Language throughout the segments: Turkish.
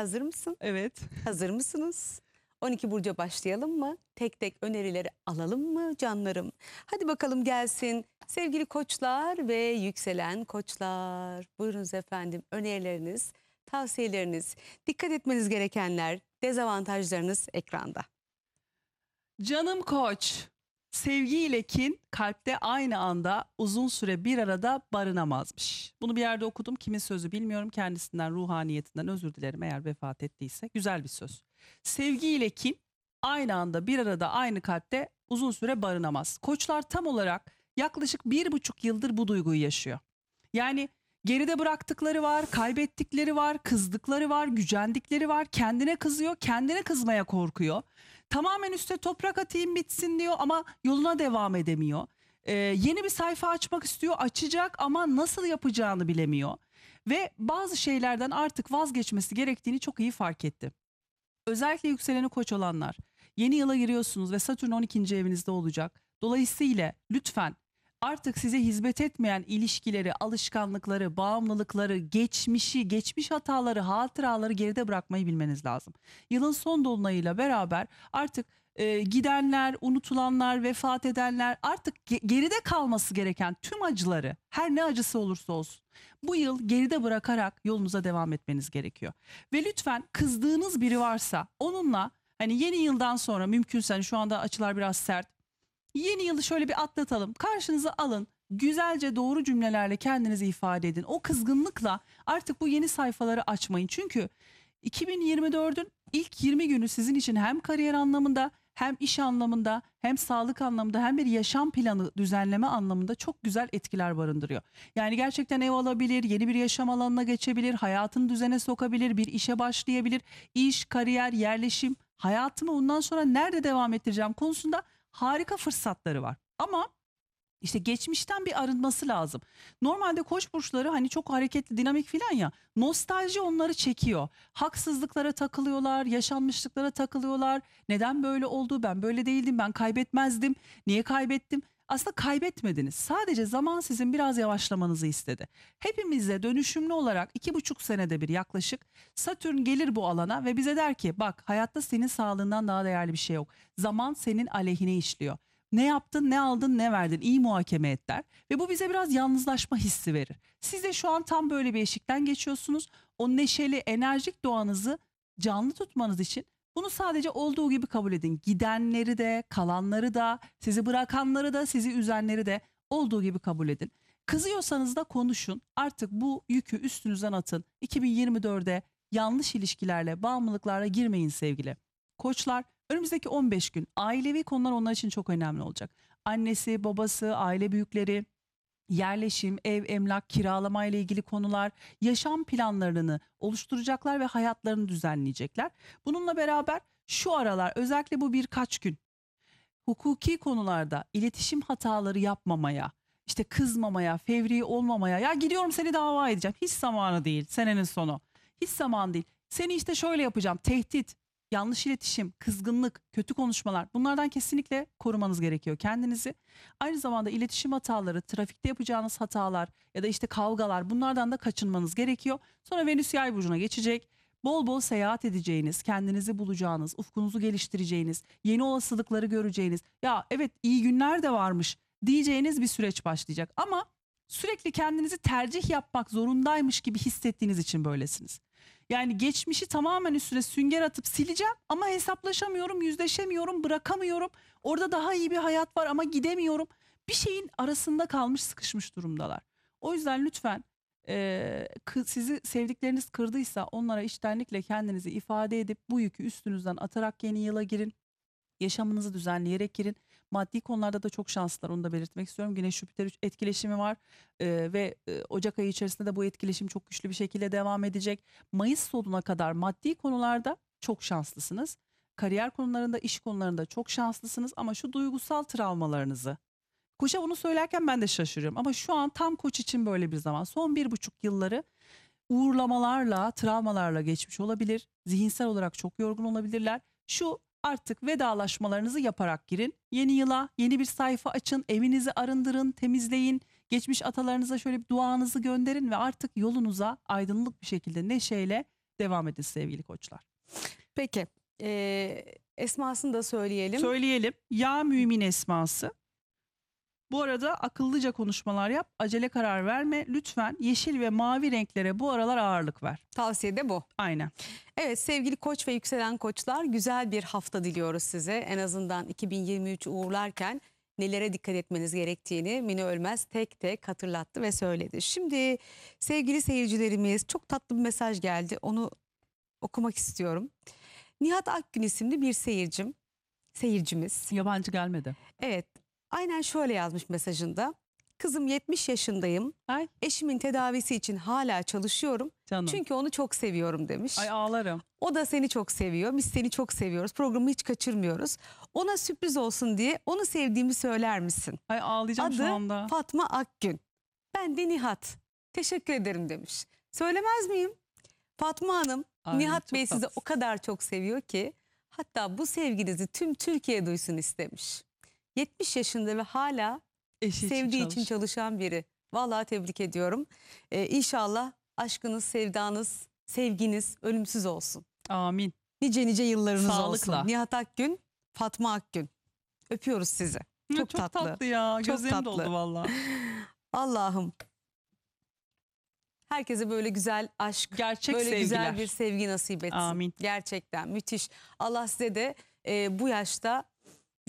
Hazır mısın? Evet. Hazır mısınız? 12 burca başlayalım mı? Tek tek önerileri alalım mı canlarım? Hadi bakalım gelsin. Sevgili koçlar ve yükselen koçlar. Buyurunuz efendim önerileriniz, tavsiyeleriniz, dikkat etmeniz gerekenler, dezavantajlarınız ekranda. Canım koç, Sevgi ile kin kalpte aynı anda uzun süre bir arada barınamazmış. Bunu bir yerde okudum. Kimin sözü bilmiyorum. Kendisinden ruhaniyetinden özür dilerim eğer vefat ettiyse. Güzel bir söz. Sevgi ile kin aynı anda bir arada aynı kalpte uzun süre barınamaz. Koçlar tam olarak yaklaşık bir buçuk yıldır bu duyguyu yaşıyor. Yani geride bıraktıkları var, kaybettikleri var, kızdıkları var, gücendikleri var. Kendine kızıyor, kendine kızmaya korkuyor. Tamamen üste toprak atayım bitsin diyor ama yoluna devam edemiyor. Ee, yeni bir sayfa açmak istiyor, açacak ama nasıl yapacağını bilemiyor. Ve bazı şeylerden artık vazgeçmesi gerektiğini çok iyi fark etti. Özellikle yükseleni koç olanlar. Yeni yıla giriyorsunuz ve Satürn 12. evinizde olacak. Dolayısıyla lütfen artık size hizmet etmeyen ilişkileri, alışkanlıkları, bağımlılıkları, geçmişi, geçmiş hataları, hatıraları geride bırakmayı bilmeniz lazım. Yılın son dolunayıyla beraber artık e, gidenler, unutulanlar, vefat edenler artık ge geride kalması gereken tüm acıları her ne acısı olursa olsun bu yıl geride bırakarak yolunuza devam etmeniz gerekiyor. Ve lütfen kızdığınız biri varsa onunla hani yeni yıldan sonra mümkünse hani şu anda açılar biraz sert Yeni yılı şöyle bir atlatalım. Karşınıza alın. Güzelce doğru cümlelerle kendinizi ifade edin. O kızgınlıkla artık bu yeni sayfaları açmayın. Çünkü 2024'ün ilk 20 günü sizin için hem kariyer anlamında hem iş anlamında hem sağlık anlamında hem bir yaşam planı düzenleme anlamında çok güzel etkiler barındırıyor. Yani gerçekten ev alabilir, yeni bir yaşam alanına geçebilir, hayatını düzene sokabilir, bir işe başlayabilir. İş, kariyer, yerleşim, hayatımı bundan sonra nerede devam ettireceğim konusunda harika fırsatları var. Ama işte geçmişten bir arınması lazım. Normalde koç burçları hani çok hareketli, dinamik filan ya. Nostalji onları çekiyor. Haksızlıklara takılıyorlar, yaşanmışlıklara takılıyorlar. Neden böyle oldu? Ben böyle değildim, ben kaybetmezdim. Niye kaybettim? aslında kaybetmediniz. Sadece zaman sizin biraz yavaşlamanızı istedi. Hepimize dönüşümlü olarak iki buçuk senede bir yaklaşık Satürn gelir bu alana ve bize der ki bak hayatta senin sağlığından daha değerli bir şey yok. Zaman senin aleyhine işliyor. Ne yaptın, ne aldın, ne verdin iyi muhakeme et der. Ve bu bize biraz yalnızlaşma hissi verir. Siz de şu an tam böyle bir eşikten geçiyorsunuz. O neşeli, enerjik doğanızı canlı tutmanız için bunu sadece olduğu gibi kabul edin. Gidenleri de, kalanları da, sizi bırakanları da, sizi üzenleri de olduğu gibi kabul edin. Kızıyorsanız da konuşun. Artık bu yükü üstünüzden atın. 2024'de yanlış ilişkilerle, bağımlılıklarla girmeyin sevgili. Koçlar, önümüzdeki 15 gün ailevi konular onlar için çok önemli olacak. Annesi, babası, aile büyükleri, yerleşim, ev, emlak, kiralama ile ilgili konular, yaşam planlarını oluşturacaklar ve hayatlarını düzenleyecekler. Bununla beraber şu aralar özellikle bu birkaç gün hukuki konularda iletişim hataları yapmamaya, işte kızmamaya, fevri olmamaya, ya gidiyorum seni dava edeceğim. Hiç zamanı değil senenin sonu. Hiç zaman değil. Seni işte şöyle yapacağım. Tehdit, yanlış iletişim, kızgınlık, kötü konuşmalar bunlardan kesinlikle korumanız gerekiyor kendinizi. Aynı zamanda iletişim hataları, trafikte yapacağınız hatalar ya da işte kavgalar bunlardan da kaçınmanız gerekiyor. Sonra Venüs Yay burcuna geçecek. Bol bol seyahat edeceğiniz, kendinizi bulacağınız, ufkunuzu geliştireceğiniz, yeni olasılıkları göreceğiniz, ya evet iyi günler de varmış diyeceğiniz bir süreç başlayacak. Ama sürekli kendinizi tercih yapmak zorundaymış gibi hissettiğiniz için böylesiniz. Yani geçmişi tamamen üstüne sünger atıp sileceğim ama hesaplaşamıyorum, yüzleşemiyorum, bırakamıyorum. Orada daha iyi bir hayat var ama gidemiyorum. Bir şeyin arasında kalmış, sıkışmış durumdalar. O yüzden lütfen e, sizi sevdikleriniz kırdıysa onlara içtenlikle kendinizi ifade edip bu yükü üstünüzden atarak yeni yıla girin. Yaşamınızı düzenleyerek girin. Maddi konularda da çok şanslılar onu da belirtmek istiyorum. Güneş Jüpiter etkileşimi var e, ve Ocak ayı içerisinde de bu etkileşim çok güçlü bir şekilde devam edecek. Mayıs sonuna kadar maddi konularda çok şanslısınız. Kariyer konularında, iş konularında çok şanslısınız ama şu duygusal travmalarınızı Koç'a bunu söylerken ben de şaşırıyorum ama şu an tam koç için böyle bir zaman. Son bir buçuk yılları uğurlamalarla, travmalarla geçmiş olabilir. Zihinsel olarak çok yorgun olabilirler. Şu Artık vedalaşmalarınızı yaparak girin. Yeni yıla yeni bir sayfa açın, evinizi arındırın, temizleyin. Geçmiş atalarınıza şöyle bir duanızı gönderin ve artık yolunuza aydınlık bir şekilde neşeyle devam edin sevgili koçlar. Peki, e, esmasını da söyleyelim. Söyleyelim. Ya mümin esması. Bu arada akıllıca konuşmalar yap, acele karar verme. Lütfen yeşil ve mavi renklere bu aralar ağırlık ver. Tavsiye de bu. Aynen. Evet sevgili koç ve yükselen koçlar güzel bir hafta diliyoruz size. En azından 2023 uğurlarken nelere dikkat etmeniz gerektiğini Mine Ölmez tek tek hatırlattı ve söyledi. Şimdi sevgili seyircilerimiz çok tatlı bir mesaj geldi. Onu okumak istiyorum. Nihat Akgün isimli bir seyircim, seyircimiz. Yabancı gelmedi. Evet, Aynen şöyle yazmış mesajında. Kızım 70 yaşındayım. Ay. Eşimin tedavisi için hala çalışıyorum. Canım. Çünkü onu çok seviyorum demiş. Ay ağlarım. O da seni çok seviyor. Biz seni çok seviyoruz. Programı hiç kaçırmıyoruz. Ona sürpriz olsun diye onu sevdiğimi söyler misin? Ay ağlayacağım Adı şu anda. Adı Fatma Akgün. Ben de Nihat. Teşekkür ederim demiş. Söylemez miyim? Fatma Hanım, Ay, Nihat Bey tatlı. sizi o kadar çok seviyor ki hatta bu sevginizi tüm Türkiye duysun istemiş. 70 yaşında ve hala Eşi sevdiği için çalışıyor. çalışan biri. Vallahi tebrik ediyorum. Ee, inşallah aşkınız, sevdanız, sevginiz ölümsüz olsun. Amin. Nice nice yıllarınız Sağlıkla. olsun. Nihat Akgün, Fatma Akgün. Öpüyoruz sizi. Çok, çok tatlı. tatlı ya. Çok tatlı. doldu valla. Allah'ım. Herkese böyle güzel aşk, Gerçek böyle sevgiler. güzel bir sevgi nasip etsin. Amin. Gerçekten müthiş. Allah size de e, bu yaşta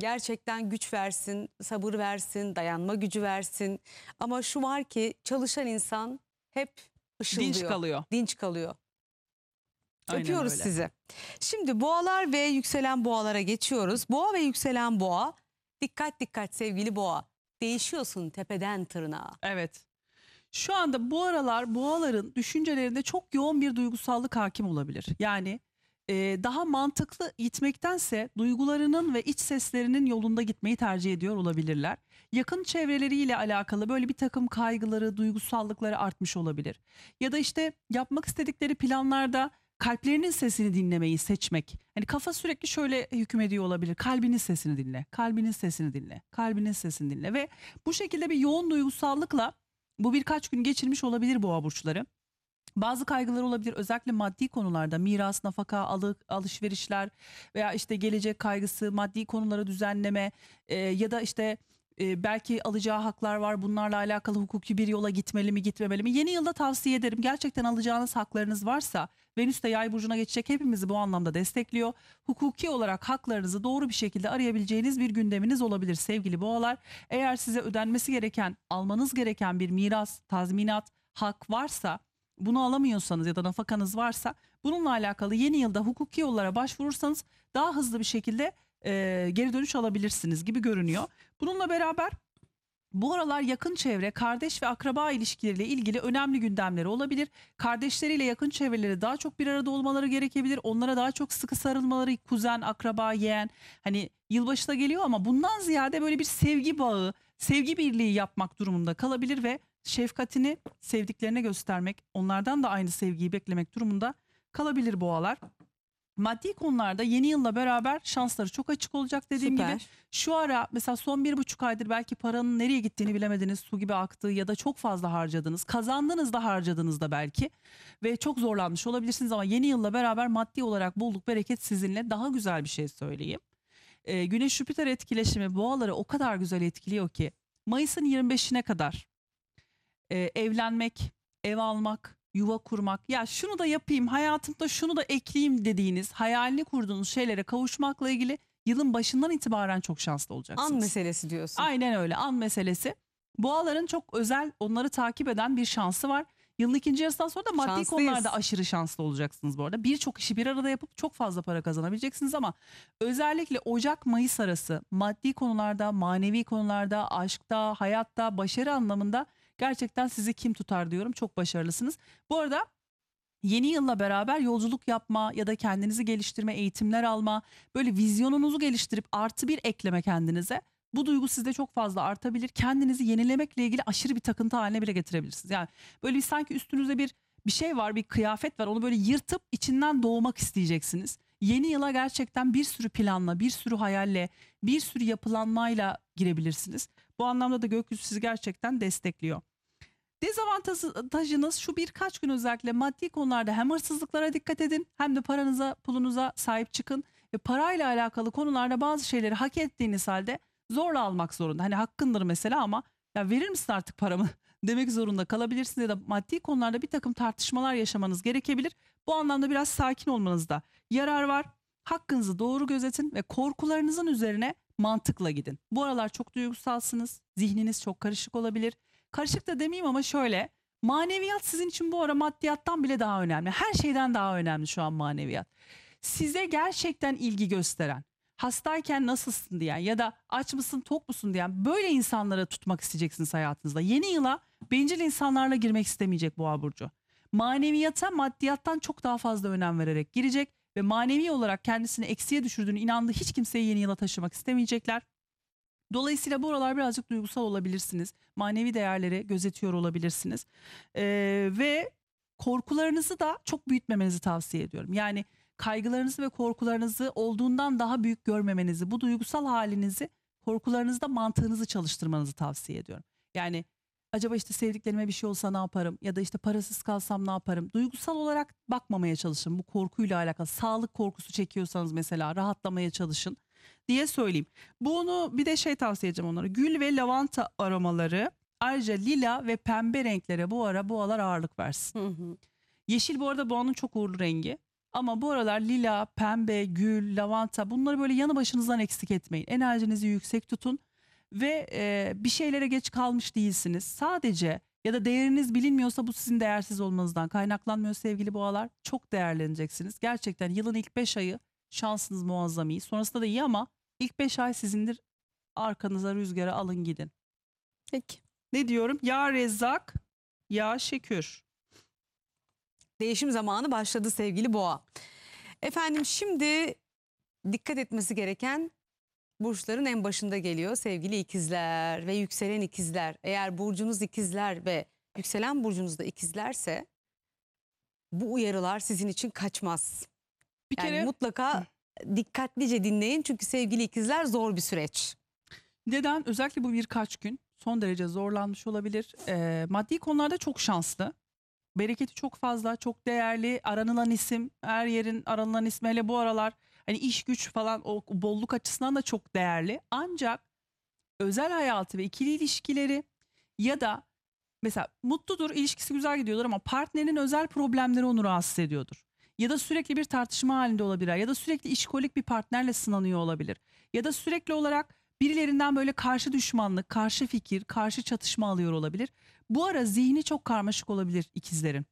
gerçekten güç versin, sabır versin, dayanma gücü versin. Ama şu var ki çalışan insan hep ışıldıyor. Dinç kalıyor. Dinç kalıyor. Aynen Öpüyoruz öyle. sizi. Şimdi boğalar ve yükselen boğalara geçiyoruz. Boğa ve yükselen boğa. Dikkat dikkat sevgili boğa. Değişiyorsun tepeden tırnağa. Evet. Şu anda bu aralar boğaların düşüncelerinde çok yoğun bir duygusallık hakim olabilir. Yani e, daha mantıklı gitmektense duygularının ve iç seslerinin yolunda gitmeyi tercih ediyor olabilirler. Yakın çevreleriyle alakalı böyle bir takım kaygıları, duygusallıkları artmış olabilir. Ya da işte yapmak istedikleri planlarda kalplerinin sesini dinlemeyi seçmek. Hani kafa sürekli şöyle hükmediyor olabilir. Kalbinin sesini dinle, kalbinin sesini dinle, kalbinin sesini dinle ve bu şekilde bir yoğun duygusallıkla bu birkaç gün geçirmiş olabilir boğa burçları bazı kaygılar olabilir özellikle maddi konularda miras, nafaka, alı, alışverişler veya işte gelecek kaygısı, maddi konulara düzenleme e, ya da işte e, belki alacağı haklar var bunlarla alakalı hukuki bir yola gitmeli mi gitmemeli mi? Yeni yılda tavsiye ederim gerçekten alacağınız haklarınız varsa Venüs de yay burcuna geçecek hepimizi bu anlamda destekliyor. Hukuki olarak haklarınızı doğru bir şekilde arayabileceğiniz bir gündeminiz olabilir sevgili boğalar. Eğer size ödenmesi gereken almanız gereken bir miras, tazminat, hak varsa bunu alamıyorsanız ya da nafakanız varsa bununla alakalı yeni yılda hukuki yollara başvurursanız daha hızlı bir şekilde e, geri dönüş alabilirsiniz gibi görünüyor. Bununla beraber bu aralar yakın çevre, kardeş ve akraba ilişkileriyle ilgili önemli gündemleri olabilir. Kardeşleriyle yakın çevreleri daha çok bir arada olmaları gerekebilir. Onlara daha çok sıkı sarılmaları, kuzen, akraba, yeğen. Hani yılbaşı da geliyor ama bundan ziyade böyle bir sevgi bağı, sevgi birliği yapmak durumunda kalabilir ve şefkatini sevdiklerine göstermek, onlardan da aynı sevgiyi beklemek durumunda kalabilir boğalar. Maddi konularda yeni yılla beraber şansları çok açık olacak dediğim Süper. gibi. Şu ara mesela son bir buçuk aydır belki paranın nereye gittiğini bilemediniz. Su gibi aktığı ya da çok fazla harcadınız. Kazandınız da harcadınız da belki. Ve çok zorlanmış olabilirsiniz ama yeni yılla beraber maddi olarak bulduk bereket sizinle daha güzel bir şey söyleyeyim. Ee, Güneş Jüpiter etkileşimi boğaları o kadar güzel etkiliyor ki. Mayıs'ın 25'ine kadar e, evlenmek, ev almak, yuva kurmak. Ya şunu da yapayım, hayatımda şunu da ekleyeyim dediğiniz, hayalini kurduğunuz şeylere kavuşmakla ilgili yılın başından itibaren çok şanslı olacaksınız. An meselesi diyorsun. Aynen öyle, an meselesi. Boğaların çok özel, onları takip eden bir şansı var. Yılın ikinci yarısından sonra da maddi Şanslıyız. konularda aşırı şanslı olacaksınız bu arada. Birçok işi bir arada yapıp çok fazla para kazanabileceksiniz ama özellikle Ocak-Mayıs arası maddi konularda, manevi konularda, aşkta, hayatta, başarı anlamında Gerçekten sizi kim tutar diyorum. Çok başarılısınız. Bu arada yeni yılla beraber yolculuk yapma ya da kendinizi geliştirme, eğitimler alma, böyle vizyonunuzu geliştirip artı bir ekleme kendinize. Bu duygu sizde çok fazla artabilir. Kendinizi yenilemekle ilgili aşırı bir takıntı haline bile getirebilirsiniz. Yani böyle bir sanki üstünüze bir bir şey var, bir kıyafet var. Onu böyle yırtıp içinden doğmak isteyeceksiniz. Yeni yıla gerçekten bir sürü planla, bir sürü hayalle, bir sürü yapılanmayla girebilirsiniz. Bu anlamda da gökyüzü sizi gerçekten destekliyor. Dezavantajınız şu birkaç gün özellikle maddi konularda hem hırsızlıklara dikkat edin hem de paranıza pulunuza sahip çıkın. Ve parayla alakalı konularda bazı şeyleri hak ettiğiniz halde zorla almak zorunda. Hani hakkındır mesela ama ya verir misin artık paramı demek zorunda kalabilirsiniz ya da maddi konularda bir takım tartışmalar yaşamanız gerekebilir. Bu anlamda biraz sakin olmanızda yarar var. Hakkınızı doğru gözetin ve korkularınızın üzerine mantıkla gidin. Bu aralar çok duygusalsınız, zihniniz çok karışık olabilir. Karışık da demeyeyim ama şöyle. Maneviyat sizin için bu ara maddiyattan bile daha önemli. Her şeyden daha önemli şu an maneviyat. Size gerçekten ilgi gösteren, hastayken nasılsın diyen ya da aç mısın tok musun diyen böyle insanlara tutmak isteyeceksiniz hayatınızda. Yeni yıla bencil insanlarla girmek istemeyecek boğa burcu. Maneviyata maddiyattan çok daha fazla önem vererek girecek ve manevi olarak kendisini eksiye düşürdüğünü inandığı hiç kimseyi yeni yıla taşımak istemeyecekler. Dolayısıyla bu buralar birazcık duygusal olabilirsiniz. Manevi değerleri gözetiyor olabilirsiniz. Ee, ve korkularınızı da çok büyütmemenizi tavsiye ediyorum. Yani kaygılarınızı ve korkularınızı olduğundan daha büyük görmemenizi, bu duygusal halinizi korkularınızda mantığınızı çalıştırmanızı tavsiye ediyorum. Yani acaba işte sevdiklerime bir şey olsa ne yaparım ya da işte parasız kalsam ne yaparım? Duygusal olarak bakmamaya çalışın bu korkuyla alakalı. Sağlık korkusu çekiyorsanız mesela rahatlamaya çalışın diye söyleyeyim. Bunu bir de şey tavsiye edeceğim onlara. Gül ve lavanta aromaları ayrıca lila ve pembe renklere bu ara boğalar ağırlık versin. Hı hı. Yeşil bu arada boğanın çok uğurlu rengi. Ama bu aralar lila, pembe, gül, lavanta bunları böyle yanı başınızdan eksik etmeyin. Enerjinizi yüksek tutun ve e, bir şeylere geç kalmış değilsiniz. Sadece ya da değeriniz bilinmiyorsa bu sizin değersiz olmanızdan kaynaklanmıyor sevgili boğalar. Çok değerleneceksiniz. Gerçekten yılın ilk 5 ayı Şansınız muazzam iyi. Sonrasında da iyi ama ilk 5 ay sizindir. Arkanıza rüzgara alın gidin. Peki. Ne diyorum? Ya Rezzak, ya Şekür. Değişim zamanı başladı sevgili Boğa. Efendim şimdi dikkat etmesi gereken burçların en başında geliyor sevgili ikizler ve yükselen ikizler. Eğer burcunuz ikizler ve yükselen burcunuz da ikizlerse bu uyarılar sizin için kaçmaz. Bir yani kere mutlaka dikkatlice dinleyin çünkü sevgili ikizler zor bir süreç. Neden? Özellikle bu birkaç gün son derece zorlanmış olabilir. E, maddi konularda çok şanslı. Bereketi çok fazla, çok değerli. Aranılan isim, her yerin aranılan ismi hele bu aralar hani iş güç falan o bolluk açısından da çok değerli. Ancak özel hayatı ve ikili ilişkileri ya da mesela mutludur, ilişkisi güzel gidiyordur ama partnerin özel problemleri onu rahatsız ediyordur ya da sürekli bir tartışma halinde olabilir ya da sürekli işkolik bir partnerle sınanıyor olabilir ya da sürekli olarak birilerinden böyle karşı düşmanlık, karşı fikir, karşı çatışma alıyor olabilir. Bu ara zihni çok karmaşık olabilir ikizlerin.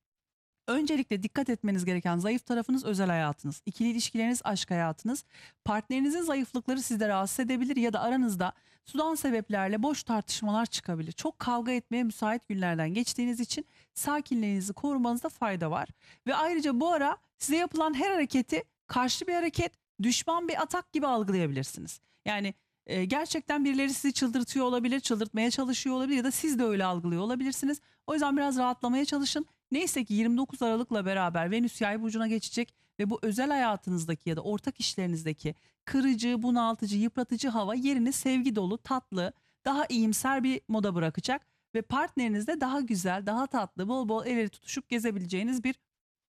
Öncelikle dikkat etmeniz gereken zayıf tarafınız özel hayatınız, ikili ilişkileriniz, aşk hayatınız, partnerinizin zayıflıkları sizde rahatsız edebilir ya da aranızda sudan sebeplerle boş tartışmalar çıkabilir. Çok kavga etmeye müsait günlerden geçtiğiniz için sakinliğinizi korumanızda fayda var. Ve ayrıca bu ara size yapılan her hareketi karşı bir hareket, düşman bir atak gibi algılayabilirsiniz. Yani e, gerçekten birileri sizi çıldırtıyor olabilir, çıldırtmaya çalışıyor olabilir ya da siz de öyle algılıyor olabilirsiniz. O yüzden biraz rahatlamaya çalışın. Neyse ki 29 Aralık'la beraber Venüs Yay burcuna geçecek ve bu özel hayatınızdaki ya da ortak işlerinizdeki kırıcı, bunaltıcı, yıpratıcı hava yerini sevgi dolu, tatlı, daha iyimser bir moda bırakacak ve partnerinizle daha güzel, daha tatlı, bol bol el ele tutuşup gezebileceğiniz bir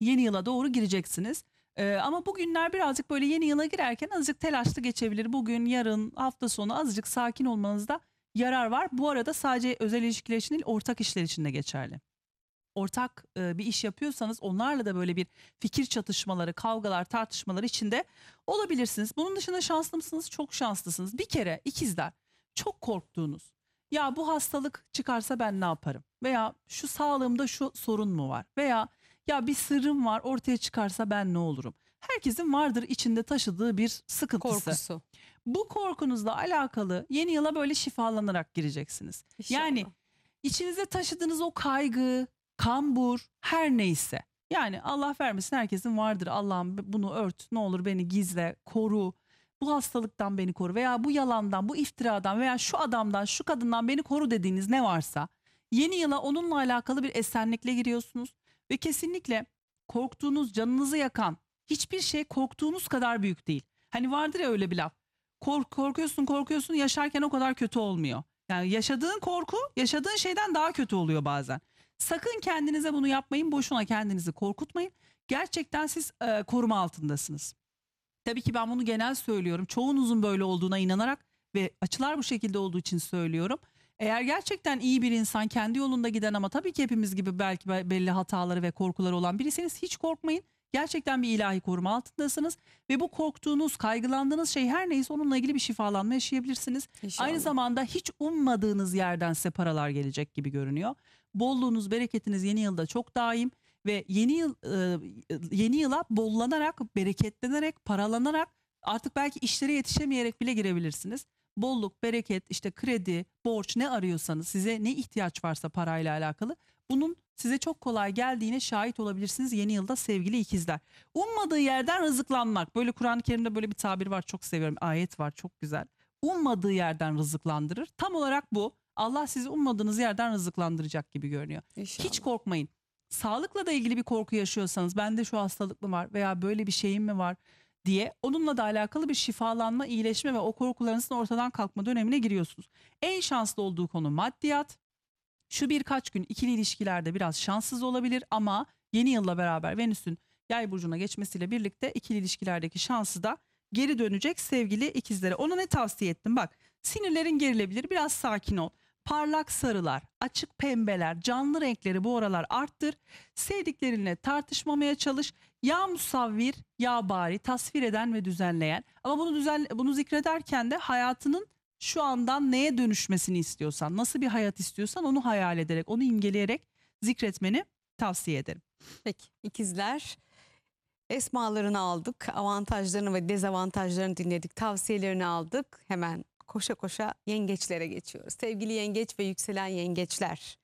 yeni yıla doğru gireceksiniz. Ee, ama bugünler birazcık böyle yeni yıla girerken azıcık telaşlı geçebilir. Bugün, yarın, hafta sonu azıcık sakin olmanızda yarar var. Bu arada sadece özel ilişkiler için değil, ortak işler için de geçerli. Ortak e, bir iş yapıyorsanız onlarla da böyle bir fikir çatışmaları, kavgalar, tartışmalar içinde olabilirsiniz. Bunun dışında şanslı mısınız? Çok şanslısınız. Bir kere ikizler çok korktuğunuz, ya bu hastalık çıkarsa ben ne yaparım? Veya şu sağlığımda şu sorun mu var? Veya ya bir sırrım var ortaya çıkarsa ben ne olurum? Herkesin vardır içinde taşıdığı bir sıkıntısı. Korkusu. Bu korkunuzla alakalı yeni yıla böyle şifalanarak gireceksiniz. İnşallah. Yani içinize taşıdığınız o kaygı, kambur her neyse. Yani Allah vermesin herkesin vardır. Allah'ım bunu ört ne olur beni gizle, koru bu hastalıktan beni koru veya bu yalandan, bu iftiradan veya şu adamdan, şu kadından beni koru dediğiniz ne varsa yeni yıla onunla alakalı bir esenlikle giriyorsunuz ve kesinlikle korktuğunuz, canınızı yakan hiçbir şey korktuğunuz kadar büyük değil. Hani vardır ya öyle bir laf. Kork, korkuyorsun, korkuyorsun, yaşarken o kadar kötü olmuyor. Yani yaşadığın korku, yaşadığın şeyden daha kötü oluyor bazen. Sakın kendinize bunu yapmayın, boşuna kendinizi korkutmayın. Gerçekten siz e, koruma altındasınız. Tabii ki ben bunu genel söylüyorum. Çoğunuzun böyle olduğuna inanarak ve açılar bu şekilde olduğu için söylüyorum. Eğer gerçekten iyi bir insan kendi yolunda giden ama tabii ki hepimiz gibi belki belli hataları ve korkuları olan birisiniz hiç korkmayın. Gerçekten bir ilahi koruma altındasınız ve bu korktuğunuz, kaygılandığınız şey her neyse onunla ilgili bir şifalanma yaşayabilirsiniz. İnşallah. Aynı zamanda hiç ummadığınız yerden size paralar gelecek gibi görünüyor. Bolluğunuz, bereketiniz yeni yılda çok daim ve yeni yıl yeni yıla bollanarak, bereketlenerek, paralanarak artık belki işlere yetişemeyerek bile girebilirsiniz. Bolluk, bereket, işte kredi, borç ne arıyorsanız, size ne ihtiyaç varsa parayla alakalı bunun size çok kolay geldiğine şahit olabilirsiniz yeni yılda sevgili ikizler. Ummadığı yerden rızıklanmak. Böyle Kur'an-ı Kerim'de böyle bir tabir var çok seviyorum. Ayet var çok güzel. Ummadığı yerden rızıklandırır. Tam olarak bu. Allah sizi ummadığınız yerden rızıklandıracak gibi görünüyor. İnşallah. Hiç korkmayın sağlıkla da ilgili bir korku yaşıyorsanız ben de şu hastalık mı var veya böyle bir şeyim mi var diye onunla da alakalı bir şifalanma, iyileşme ve o korkularınızın ortadan kalkma dönemine giriyorsunuz. En şanslı olduğu konu maddiyat. Şu birkaç gün ikili ilişkilerde biraz şanssız olabilir ama yeni yılla beraber Venüs'ün yay burcuna geçmesiyle birlikte ikili ilişkilerdeki şansı da geri dönecek sevgili ikizlere. Ona ne tavsiye ettim? Bak sinirlerin gerilebilir biraz sakin ol parlak sarılar, açık pembeler, canlı renkleri bu aralar arttır. Sevdiklerinle tartışmamaya çalış. Ya musavvir ya bari tasvir eden ve düzenleyen. Ama bunu düzen, bunu zikrederken de hayatının şu andan neye dönüşmesini istiyorsan, nasıl bir hayat istiyorsan onu hayal ederek, onu imgeleyerek zikretmeni tavsiye ederim. Peki ikizler esmalarını aldık, avantajlarını ve dezavantajlarını dinledik, tavsiyelerini aldık. Hemen koşa koşa yengeçlere geçiyoruz. Sevgili yengeç ve yükselen yengeçler.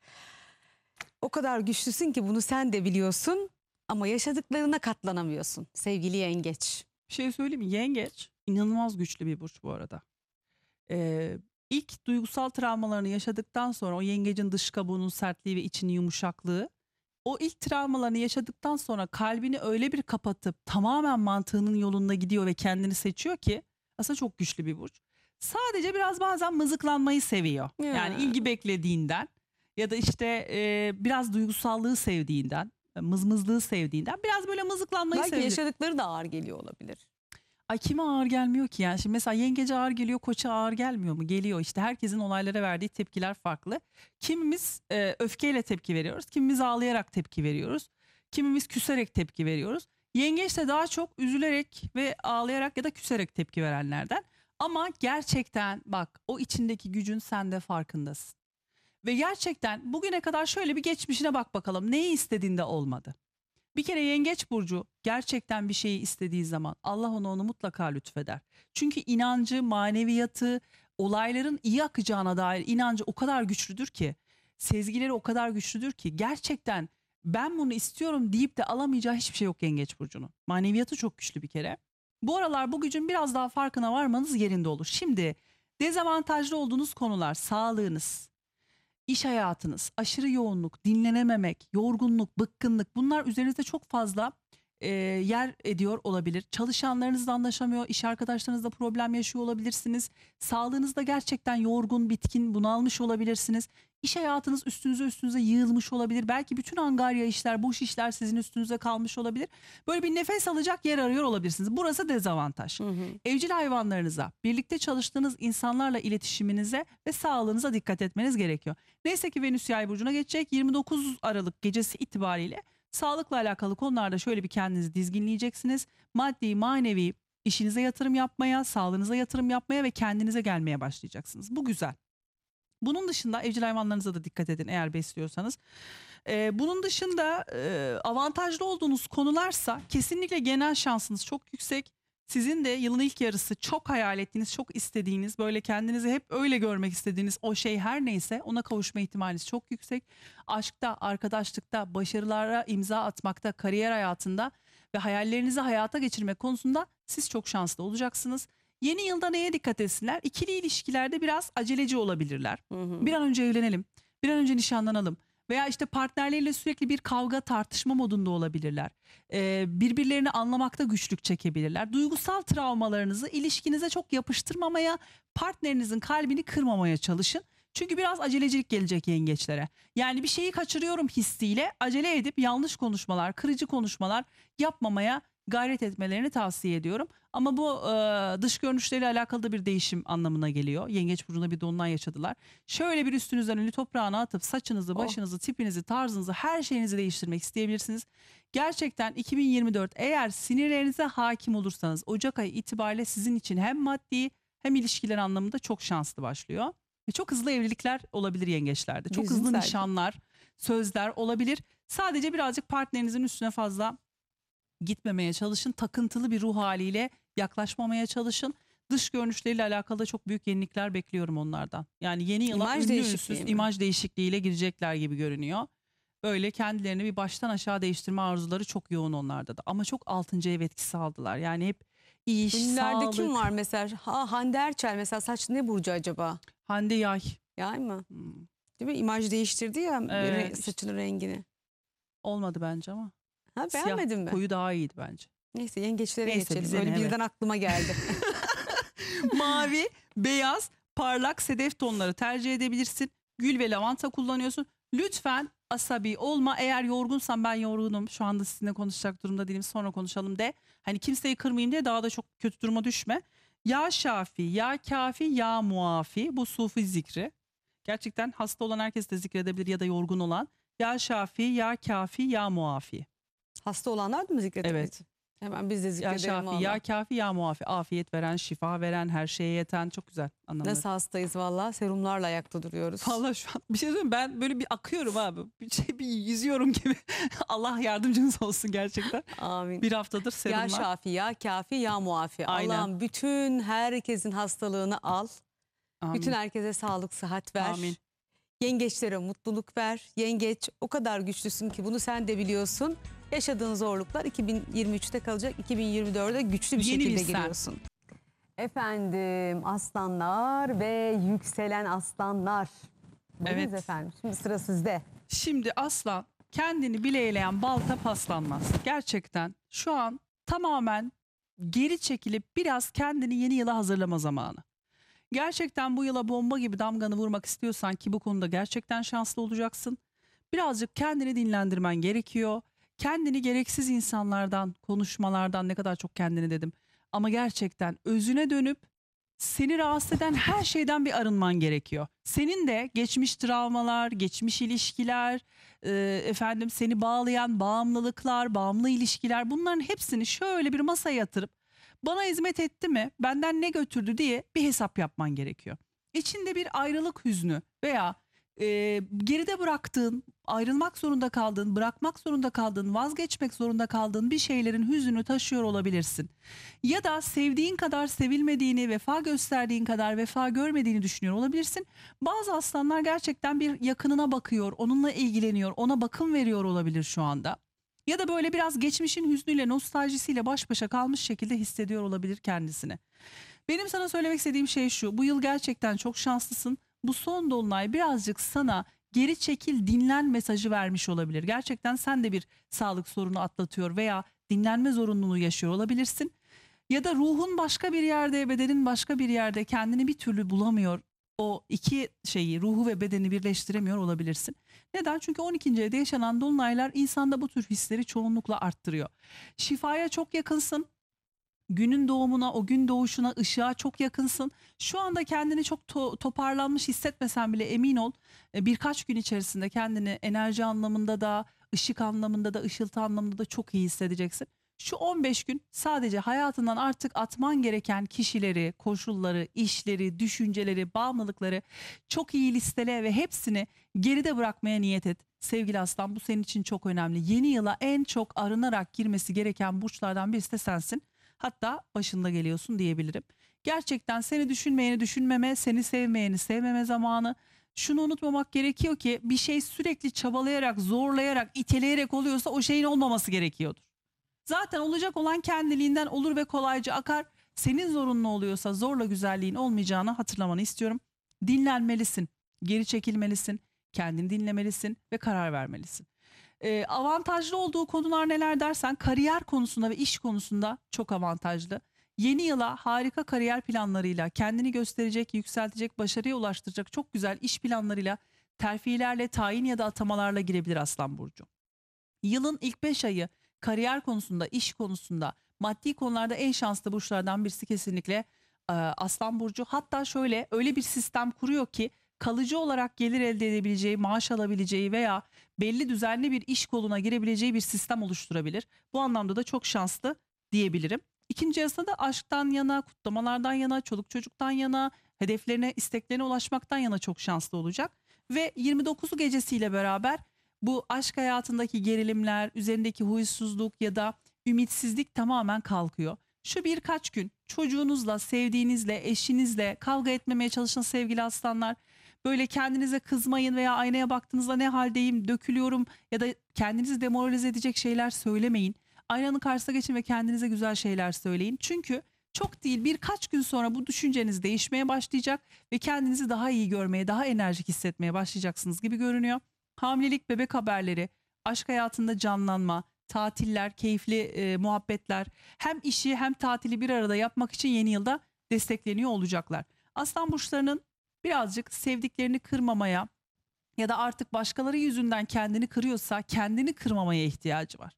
O kadar güçlüsün ki bunu sen de biliyorsun ama yaşadıklarına katlanamıyorsun sevgili yengeç. Bir şey söyleyeyim mi? Yengeç inanılmaz güçlü bir burç bu arada. Ee, ilk duygusal travmalarını yaşadıktan sonra o yengecin dış kabuğunun sertliği ve içinin yumuşaklığı o ilk travmalarını yaşadıktan sonra kalbini öyle bir kapatıp tamamen mantığının yolunda gidiyor ve kendini seçiyor ki aslında çok güçlü bir burç. Sadece biraz bazen mızıklanmayı seviyor. Ya. Yani ilgi beklediğinden ya da işte e, biraz duygusallığı sevdiğinden, e, mızmızlığı sevdiğinden biraz böyle mızıklanmayı Belki yaşadıkları da ağır geliyor olabilir. Ay kime ağır gelmiyor ki yani şimdi mesela yengece ağır geliyor koça ağır gelmiyor mu geliyor işte herkesin olaylara verdiği tepkiler farklı kimimiz e, öfkeyle tepki veriyoruz kimimiz ağlayarak tepki veriyoruz kimimiz küserek tepki veriyoruz yengeç de daha çok üzülerek ve ağlayarak ya da küserek tepki verenlerden ama gerçekten bak o içindeki gücün sen de farkındasın. Ve gerçekten bugüne kadar şöyle bir geçmişine bak bakalım. Neyi istediğinde olmadı. Bir kere yengeç burcu gerçekten bir şeyi istediği zaman Allah ona onu mutlaka lütfeder. Çünkü inancı, maneviyatı, olayların iyi akacağına dair inancı o kadar güçlüdür ki, sezgileri o kadar güçlüdür ki gerçekten ben bunu istiyorum deyip de alamayacağı hiçbir şey yok yengeç burcunun. Maneviyatı çok güçlü bir kere. Bu aralar bu gücün biraz daha farkına varmanız yerinde olur. Şimdi dezavantajlı olduğunuz konular sağlığınız, iş hayatınız, aşırı yoğunluk, dinlenememek, yorgunluk, bıkkınlık bunlar üzerinizde çok fazla e, yer ediyor olabilir. Çalışanlarınızla anlaşamıyor, iş arkadaşlarınızla problem yaşıyor olabilirsiniz. Sağlığınızda gerçekten yorgun, bitkin, bunalmış olabilirsiniz. İş hayatınız üstünüze üstünüze yığılmış olabilir. Belki bütün angarya işler, boş işler sizin üstünüze kalmış olabilir. Böyle bir nefes alacak yer arıyor olabilirsiniz. Burası dezavantaj. Hı hı. Evcil hayvanlarınıza, birlikte çalıştığınız insanlarla iletişiminize ve sağlığınıza dikkat etmeniz gerekiyor. Neyse ki Venüs Yay burcuna geçecek 29 Aralık gecesi itibariyle sağlıkla alakalı konularda şöyle bir kendinizi dizginleyeceksiniz. Maddi, manevi işinize yatırım yapmaya, sağlığınıza yatırım yapmaya ve kendinize gelmeye başlayacaksınız. Bu güzel. Bunun dışında evcil hayvanlarınıza da dikkat edin eğer besliyorsanız. Ee, bunun dışında e, avantajlı olduğunuz konularsa kesinlikle genel şansınız çok yüksek. Sizin de yılın ilk yarısı çok hayal ettiğiniz, çok istediğiniz, böyle kendinizi hep öyle görmek istediğiniz o şey her neyse ona kavuşma ihtimaliniz çok yüksek. Aşkta, arkadaşlıkta, başarılara imza atmakta, kariyer hayatında ve hayallerinizi hayata geçirmek konusunda siz çok şanslı olacaksınız. Yeni yılda neye dikkat etsinler? İkili ilişkilerde biraz aceleci olabilirler. Hı hı. Bir an önce evlenelim, bir an önce nişanlanalım. Veya işte partnerleriyle sürekli bir kavga tartışma modunda olabilirler. Ee, birbirlerini anlamakta güçlük çekebilirler. Duygusal travmalarınızı ilişkinize çok yapıştırmamaya, partnerinizin kalbini kırmamaya çalışın. Çünkü biraz acelecilik gelecek yengeçlere. Yani bir şeyi kaçırıyorum hissiyle acele edip yanlış konuşmalar, kırıcı konuşmalar yapmamaya gayret etmelerini tavsiye ediyorum. Ama bu e, dış görünüşleriyle alakalı da bir değişim anlamına geliyor. Yengeç burcunda bir dolunay yaşadılar. Şöyle bir üstünüzden ölü toprağına atıp saçınızı, oh. başınızı, tipinizi, tarzınızı, her şeyinizi değiştirmek isteyebilirsiniz. Gerçekten 2024 eğer sinirlerinize hakim olursanız Ocak ayı itibariyle sizin için hem maddi hem ilişkiler anlamında çok şanslı başlıyor. Ve çok hızlı evlilikler olabilir yengeçlerde. Çok Bizim hızlı nişanlar, sözler olabilir. Sadece birazcık partnerinizin üstüne fazla gitmemeye çalışın. Takıntılı bir ruh haliyle yaklaşmamaya çalışın. Dış görünüşleriyle alakalı çok büyük yenilikler bekliyorum onlardan. Yani yeni yıla imaj ünlü değişikliği imaj değişikliğiyle girecekler gibi görünüyor. Böyle kendilerini bir baştan aşağı değiştirme arzuları çok yoğun onlarda da. Ama çok 6. ev etkisi aldılar. Yani hep iyi iş, Ünlülerde sağlık. kim var mesela? Ha, Hande Erçel mesela saç ne burcu acaba? Hande Yay. Yay mı? Hmm. Değil mi? İmaj değiştirdi ya evet, saçının rengini. Olmadı bence ama. Ha, beğenmedin Siyah, mi? Koyu daha iyiydi bence. Neyse yengeçlere Neyse, geçelim. Bize Böyle ne, birden aklıma geldi. Mavi, beyaz, parlak sedef tonları tercih edebilirsin. Gül ve lavanta kullanıyorsun. Lütfen asabi olma. Eğer yorgunsan ben yorgunum. Şu anda sizinle konuşacak durumda değilim. Sonra konuşalım de. Hani kimseyi kırmayayım diye daha da çok kötü duruma düşme. Ya şafi, ya kafi, ya muafi. Bu sufi zikri. Gerçekten hasta olan herkes de zikredebilir ya da yorgun olan. Ya şafi, ya kafi, ya muafi. Hasta olanlar da mı zikredebilir? Evet. Hemen biz de zikredelim şafi, ya kafi, ya muafi. Afiyet veren, şifa veren, her şeye yeten. Çok güzel anlamları. Nasıl hastayız valla serumlarla ayakta duruyoruz. Valla şu an bir şey söyleyeyim ben böyle bir akıyorum abi. Bir şey bir yüzüyorum gibi. Allah yardımcınız olsun gerçekten. Amin. Bir haftadır Ya serumlar. şafi ya kafi ya muafi. Aynen. Allah'ım bütün herkesin hastalığını al. Amin. Bütün herkese sağlık sıhhat ver. Amin. Yengeçlere mutluluk ver. Yengeç o kadar güçlüsün ki bunu sen de biliyorsun. Yaşadığın zorluklar 2023'te kalacak. 2024'e güçlü bir Yeni şekilde bir giriyorsun. Efendim aslanlar ve yükselen aslanlar. Evet. efendim. Şimdi sıra sizde. Şimdi aslan kendini bileyleyen balta paslanmaz. Gerçekten şu an tamamen geri çekilip biraz kendini yeni yıla hazırlama zamanı. Gerçekten bu yıla bomba gibi damganı vurmak istiyorsan ki bu konuda gerçekten şanslı olacaksın. Birazcık kendini dinlendirmen gerekiyor kendini gereksiz insanlardan, konuşmalardan ne kadar çok kendini dedim. Ama gerçekten özüne dönüp seni rahatsız eden her şeyden bir arınman gerekiyor. Senin de geçmiş travmalar, geçmiş ilişkiler, e, efendim seni bağlayan bağımlılıklar, bağımlı ilişkiler bunların hepsini şöyle bir masaya yatırıp bana hizmet etti mi, benden ne götürdü diye bir hesap yapman gerekiyor. İçinde bir ayrılık hüznü veya e, geride bıraktığın, ayrılmak zorunda kaldığın, bırakmak zorunda kaldığın, vazgeçmek zorunda kaldığın bir şeylerin hüznünü taşıyor olabilirsin. Ya da sevdiğin kadar sevilmediğini, vefa gösterdiğin kadar vefa görmediğini düşünüyor olabilirsin. Bazı aslanlar gerçekten bir yakınına bakıyor, onunla ilgileniyor, ona bakım veriyor olabilir şu anda. Ya da böyle biraz geçmişin hüznüyle, nostaljisiyle baş başa kalmış şekilde hissediyor olabilir kendisini. Benim sana söylemek istediğim şey şu. Bu yıl gerçekten çok şanslısın bu son dolunay birazcık sana geri çekil dinlen mesajı vermiş olabilir. Gerçekten sen de bir sağlık sorunu atlatıyor veya dinlenme zorunluluğu yaşıyor olabilirsin. Ya da ruhun başka bir yerde, bedenin başka bir yerde kendini bir türlü bulamıyor. O iki şeyi, ruhu ve bedeni birleştiremiyor olabilirsin. Neden? Çünkü 12. evde yaşanan dolunaylar insanda bu tür hisleri çoğunlukla arttırıyor. Şifaya çok yakınsın günün doğumuna, o gün doğuşuna, ışığa çok yakınsın. Şu anda kendini çok to- toparlanmış hissetmesen bile emin ol e, birkaç gün içerisinde kendini enerji anlamında da, ışık anlamında da, ışıltı anlamında da çok iyi hissedeceksin. Şu 15 gün sadece hayatından artık atman gereken kişileri, koşulları, işleri, düşünceleri, bağımlılıkları çok iyi listele ve hepsini geride bırakmaya niyet et. Sevgili aslan bu senin için çok önemli. Yeni yıla en çok arınarak girmesi gereken burçlardan birisi de sensin. Hatta başında geliyorsun diyebilirim. Gerçekten seni düşünmeyeni düşünmeme, seni sevmeyeni sevmeme zamanı. Şunu unutmamak gerekiyor ki bir şey sürekli çabalayarak, zorlayarak, iteleyerek oluyorsa o şeyin olmaması gerekiyordur. Zaten olacak olan kendiliğinden olur ve kolayca akar. Senin zorunlu oluyorsa zorla güzelliğin olmayacağını hatırlamanı istiyorum. Dinlenmelisin, geri çekilmelisin, kendini dinlemelisin ve karar vermelisin. E, avantajlı olduğu konular neler dersen kariyer konusunda ve iş konusunda çok avantajlı. Yeni yıla harika kariyer planlarıyla kendini gösterecek, yükseltecek, başarıya ulaştıracak çok güzel iş planlarıyla terfilerle, tayin ya da atamalarla girebilir Aslan Burcu. Yılın ilk 5 ayı kariyer konusunda, iş konusunda, maddi konularda en şanslı burçlardan birisi kesinlikle e, Aslan Burcu. Hatta şöyle öyle bir sistem kuruyor ki kalıcı olarak gelir elde edebileceği, maaş alabileceği veya belli düzenli bir iş koluna girebileceği bir sistem oluşturabilir. Bu anlamda da çok şanslı diyebilirim. İkinci yarısında da aşktan yana, kutlamalardan yana, çoluk çocuktan yana, hedeflerine, isteklerine ulaşmaktan yana çok şanslı olacak. Ve 29'u gecesiyle beraber bu aşk hayatındaki gerilimler, üzerindeki huysuzluk ya da ümitsizlik tamamen kalkıyor. Şu birkaç gün çocuğunuzla, sevdiğinizle, eşinizle kavga etmemeye çalışın sevgili aslanlar böyle kendinize kızmayın veya aynaya baktığınızda ne haldeyim, dökülüyorum ya da kendinizi demoralize edecek şeyler söylemeyin. Aynanın karşısına geçin ve kendinize güzel şeyler söyleyin. Çünkü çok değil birkaç gün sonra bu düşünceniz değişmeye başlayacak ve kendinizi daha iyi görmeye, daha enerjik hissetmeye başlayacaksınız gibi görünüyor. Hamilelik, bebek haberleri, aşk hayatında canlanma, tatiller, keyifli e, muhabbetler hem işi hem tatili bir arada yapmak için yeni yılda destekleniyor olacaklar. Aslan burçlarının birazcık sevdiklerini kırmamaya ya da artık başkaları yüzünden kendini kırıyorsa kendini kırmamaya ihtiyacı var.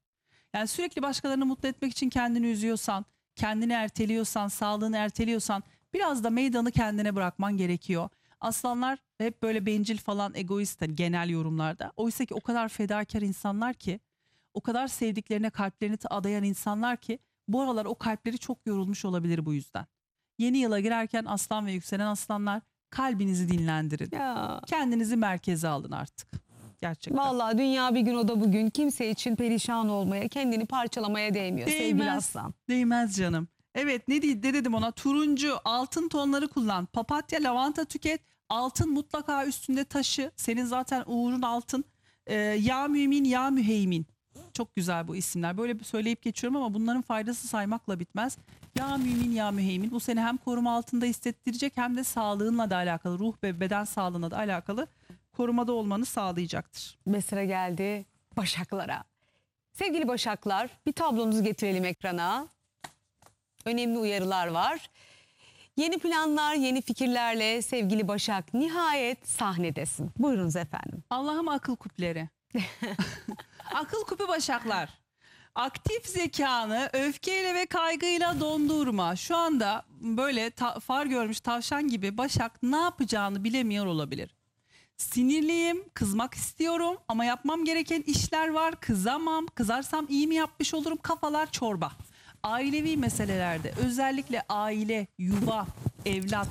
Yani sürekli başkalarını mutlu etmek için kendini üzüyorsan, kendini erteliyorsan, sağlığını erteliyorsan biraz da meydanı kendine bırakman gerekiyor. Aslanlar hep böyle bencil falan egoist hani genel yorumlarda. Oysa ki o kadar fedakar insanlar ki, o kadar sevdiklerine kalplerini adayan insanlar ki bu aralar o kalpleri çok yorulmuş olabilir bu yüzden. Yeni yıla girerken aslan ve yükselen aslanlar kalbinizi dinlendirin. Ya. Kendinizi merkeze alın artık. Gerçekten. Vallahi dünya bir gün o da bugün kimse için perişan olmaya, kendini parçalamaya değmiyor değmez, sevgili aslan. Değmez canım. Evet ne, ne dedim ona turuncu altın tonları kullan papatya lavanta tüket altın mutlaka üstünde taşı senin zaten uğurun altın ee, ya mümin ya müheymin çok güzel bu isimler. Böyle söyleyip geçiyorum ama bunların faydası saymakla bitmez. Ya mümin ya müheymin. Bu seni hem koruma altında hissettirecek hem de sağlığınla da alakalı, ruh ve beden sağlığına da alakalı korumada olmanı sağlayacaktır. Mesela geldi Başaklara. Sevgili Başaklar, bir tablomuzu getirelim ekrana. Önemli uyarılar var. Yeni planlar, yeni fikirlerle sevgili Başak nihayet sahnedesin. Buyurunuz efendim. Allah'ım akıl küpleri. Akıl küpü başaklar. Aktif zekanı öfkeyle ve kaygıyla dondurma. Şu anda böyle far görmüş tavşan gibi Başak ne yapacağını bilemiyor olabilir. Sinirliyim, kızmak istiyorum ama yapmam gereken işler var. Kızamam, kızarsam iyi mi yapmış olurum? Kafalar çorba. Ailevi meselelerde özellikle aile, yuva, evlat,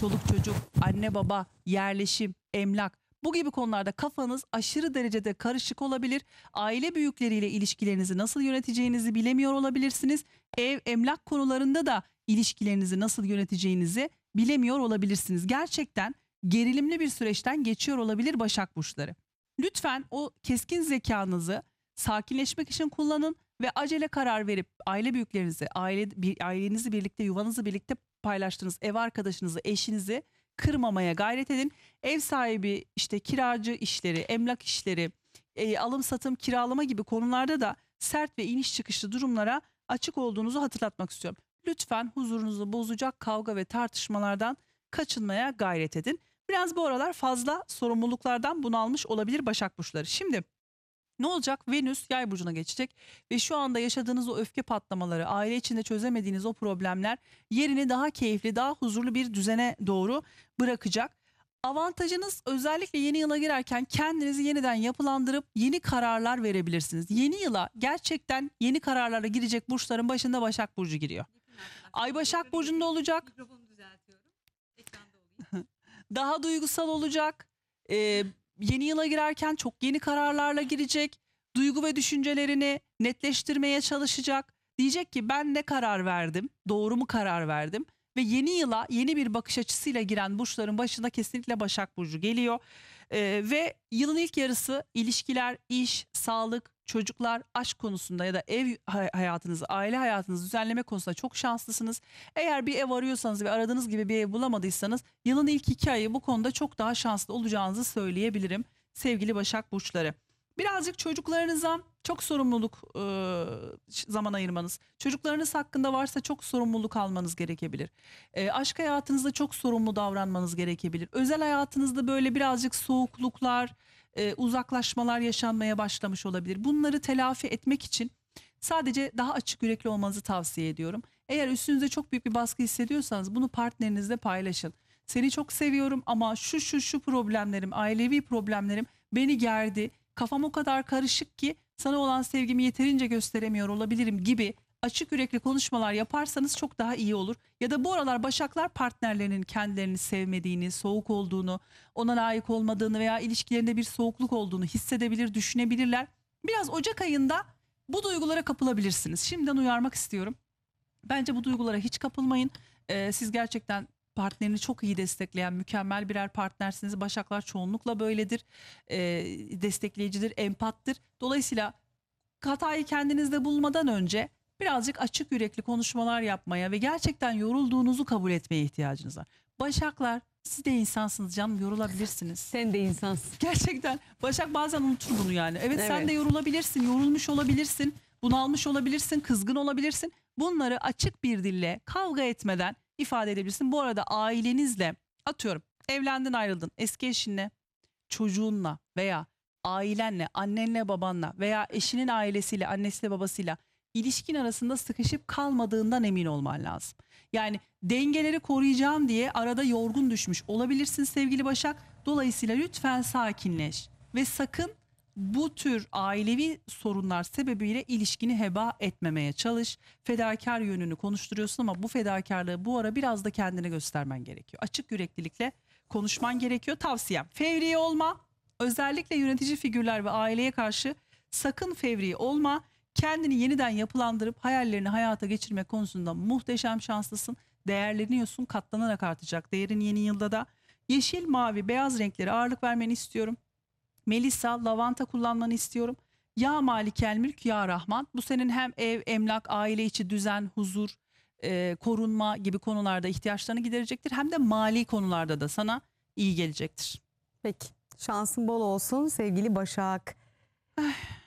çoluk çocuk, anne baba, yerleşim, emlak bu gibi konularda kafanız aşırı derecede karışık olabilir. Aile büyükleriyle ilişkilerinizi nasıl yöneteceğinizi bilemiyor olabilirsiniz. Ev, emlak konularında da ilişkilerinizi nasıl yöneteceğinizi bilemiyor olabilirsiniz. Gerçekten gerilimli bir süreçten geçiyor olabilir Başak burçları. Lütfen o keskin zekanızı sakinleşmek için kullanın ve acele karar verip aile büyüklerinizi, aile ailenizi birlikte, yuvanızı birlikte paylaştığınız ev arkadaşınızı, eşinizi kırmamaya gayret edin. Ev sahibi işte kiracı işleri, emlak işleri, e, alım satım, kiralama gibi konularda da sert ve iniş çıkışlı durumlara açık olduğunuzu hatırlatmak istiyorum. Lütfen huzurunuzu bozacak kavga ve tartışmalardan kaçınmaya gayret edin. Biraz bu aralar fazla sorumluluklardan bunalmış olabilir Başak Burçları. Şimdi ne olacak? Venüs yay burcuna geçecek ve şu anda yaşadığınız o öfke patlamaları, aile içinde çözemediğiniz o problemler yerini daha keyifli, daha huzurlu bir düzene doğru bırakacak. Avantajınız özellikle yeni yıla girerken kendinizi yeniden yapılandırıp yeni kararlar verebilirsiniz. Yeni yıla gerçekten yeni kararlara girecek burçların başında Başak Burcu giriyor. Ay Başak Burcu'nda olacak. Daha duygusal olacak. Ee, yeni yıla girerken çok yeni kararlarla girecek. Duygu ve düşüncelerini netleştirmeye çalışacak. Diyecek ki ben ne karar verdim? Doğru mu karar verdim? Ve yeni yıla yeni bir bakış açısıyla giren burçların başında kesinlikle Başak Burcu geliyor. Ee, ve yılın ilk yarısı ilişkiler, iş, sağlık, çocuklar, aşk konusunda ya da ev hayatınız, aile hayatınız düzenleme konusunda çok şanslısınız. Eğer bir ev arıyorsanız ve aradığınız gibi bir ev bulamadıysanız yılın ilk iki ayı bu konuda çok daha şanslı olacağınızı söyleyebilirim sevgili Başak Burçları. Birazcık çocuklarınıza çok sorumluluk e, zaman ayırmanız, çocuklarınız hakkında varsa çok sorumluluk almanız gerekebilir. E, aşk hayatınızda çok sorumlu davranmanız gerekebilir. Özel hayatınızda böyle birazcık soğukluklar, e, uzaklaşmalar yaşanmaya başlamış olabilir. Bunları telafi etmek için sadece daha açık yürekli olmanızı tavsiye ediyorum. Eğer üstünüze çok büyük bir baskı hissediyorsanız bunu partnerinizle paylaşın. Seni çok seviyorum ama şu şu şu problemlerim, ailevi problemlerim beni gerdi kafam o kadar karışık ki sana olan sevgimi yeterince gösteremiyor olabilirim gibi açık yürekli konuşmalar yaparsanız çok daha iyi olur. Ya da bu aralar başaklar partnerlerinin kendilerini sevmediğini, soğuk olduğunu, ona layık olmadığını veya ilişkilerinde bir soğukluk olduğunu hissedebilir, düşünebilirler. Biraz Ocak ayında bu duygulara kapılabilirsiniz. Şimdiden uyarmak istiyorum. Bence bu duygulara hiç kapılmayın. Ee, siz gerçekten partnerini çok iyi destekleyen mükemmel birer partnersiniz. Başaklar çoğunlukla böyledir. E, destekleyicidir, empattır. Dolayısıyla hatayı kendinizde bulmadan önce birazcık açık yürekli konuşmalar yapmaya ve gerçekten yorulduğunuzu kabul etmeye ihtiyacınız var. Başaklar siz de insansınız canım yorulabilirsiniz. Sen de insansın. Gerçekten Başak bazen unutur bunu yani. Evet, evet sen de yorulabilirsin, yorulmuş olabilirsin, bunalmış olabilirsin, kızgın olabilirsin. Bunları açık bir dille kavga etmeden ifade edebilirsin. Bu arada ailenizle atıyorum evlendin ayrıldın eski eşinle çocuğunla veya ailenle annenle babanla veya eşinin ailesiyle annesiyle babasıyla ilişkin arasında sıkışıp kalmadığından emin olman lazım. Yani dengeleri koruyacağım diye arada yorgun düşmüş olabilirsin sevgili Başak. Dolayısıyla lütfen sakinleş ve sakın bu tür ailevi sorunlar sebebiyle ilişkini heba etmemeye çalış. Fedakar yönünü konuşturuyorsun ama bu fedakarlığı bu ara biraz da kendine göstermen gerekiyor. Açık yüreklilikle konuşman gerekiyor. Tavsiyem fevri olma. Özellikle yönetici figürler ve aileye karşı sakın fevri olma. Kendini yeniden yapılandırıp hayallerini hayata geçirmek konusunda muhteşem şanslısın. Değerleniyorsun katlanarak artacak değerin yeni yılda da. Yeşil, mavi, beyaz renklere ağırlık vermeni istiyorum melisa, lavanta kullanmanı istiyorum. Ya malikel mülk ya rahman. Bu senin hem ev, emlak, aile içi düzen, huzur, e, korunma gibi konularda ihtiyaçlarını giderecektir. Hem de mali konularda da sana iyi gelecektir. Peki şansın bol olsun sevgili Başak.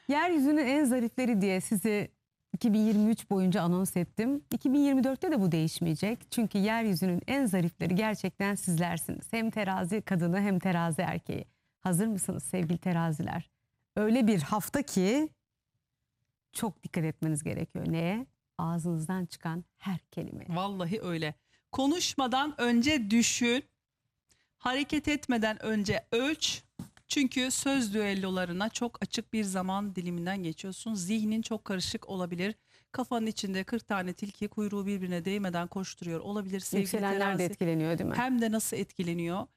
Yeryüzünün en zarifleri diye sizi 2023 boyunca anons ettim. 2024'te de bu değişmeyecek. Çünkü yeryüzünün en zarifleri gerçekten sizlersiniz. Hem terazi kadını hem terazi erkeği. Hazır mısınız sevgili teraziler? Öyle bir hafta ki çok dikkat etmeniz gerekiyor. Neye? Ağzınızdan çıkan her kelime. Vallahi öyle. Konuşmadan önce düşün. Hareket etmeden önce ölç. Çünkü söz düellolarına çok açık bir zaman diliminden geçiyorsun. Zihnin çok karışık olabilir. Kafanın içinde 40 tane tilki kuyruğu birbirine değmeden koşturuyor olabilir. Sevgili Yükselenler terazi. de etkileniyor değil mi? Hem de nasıl etkileniyor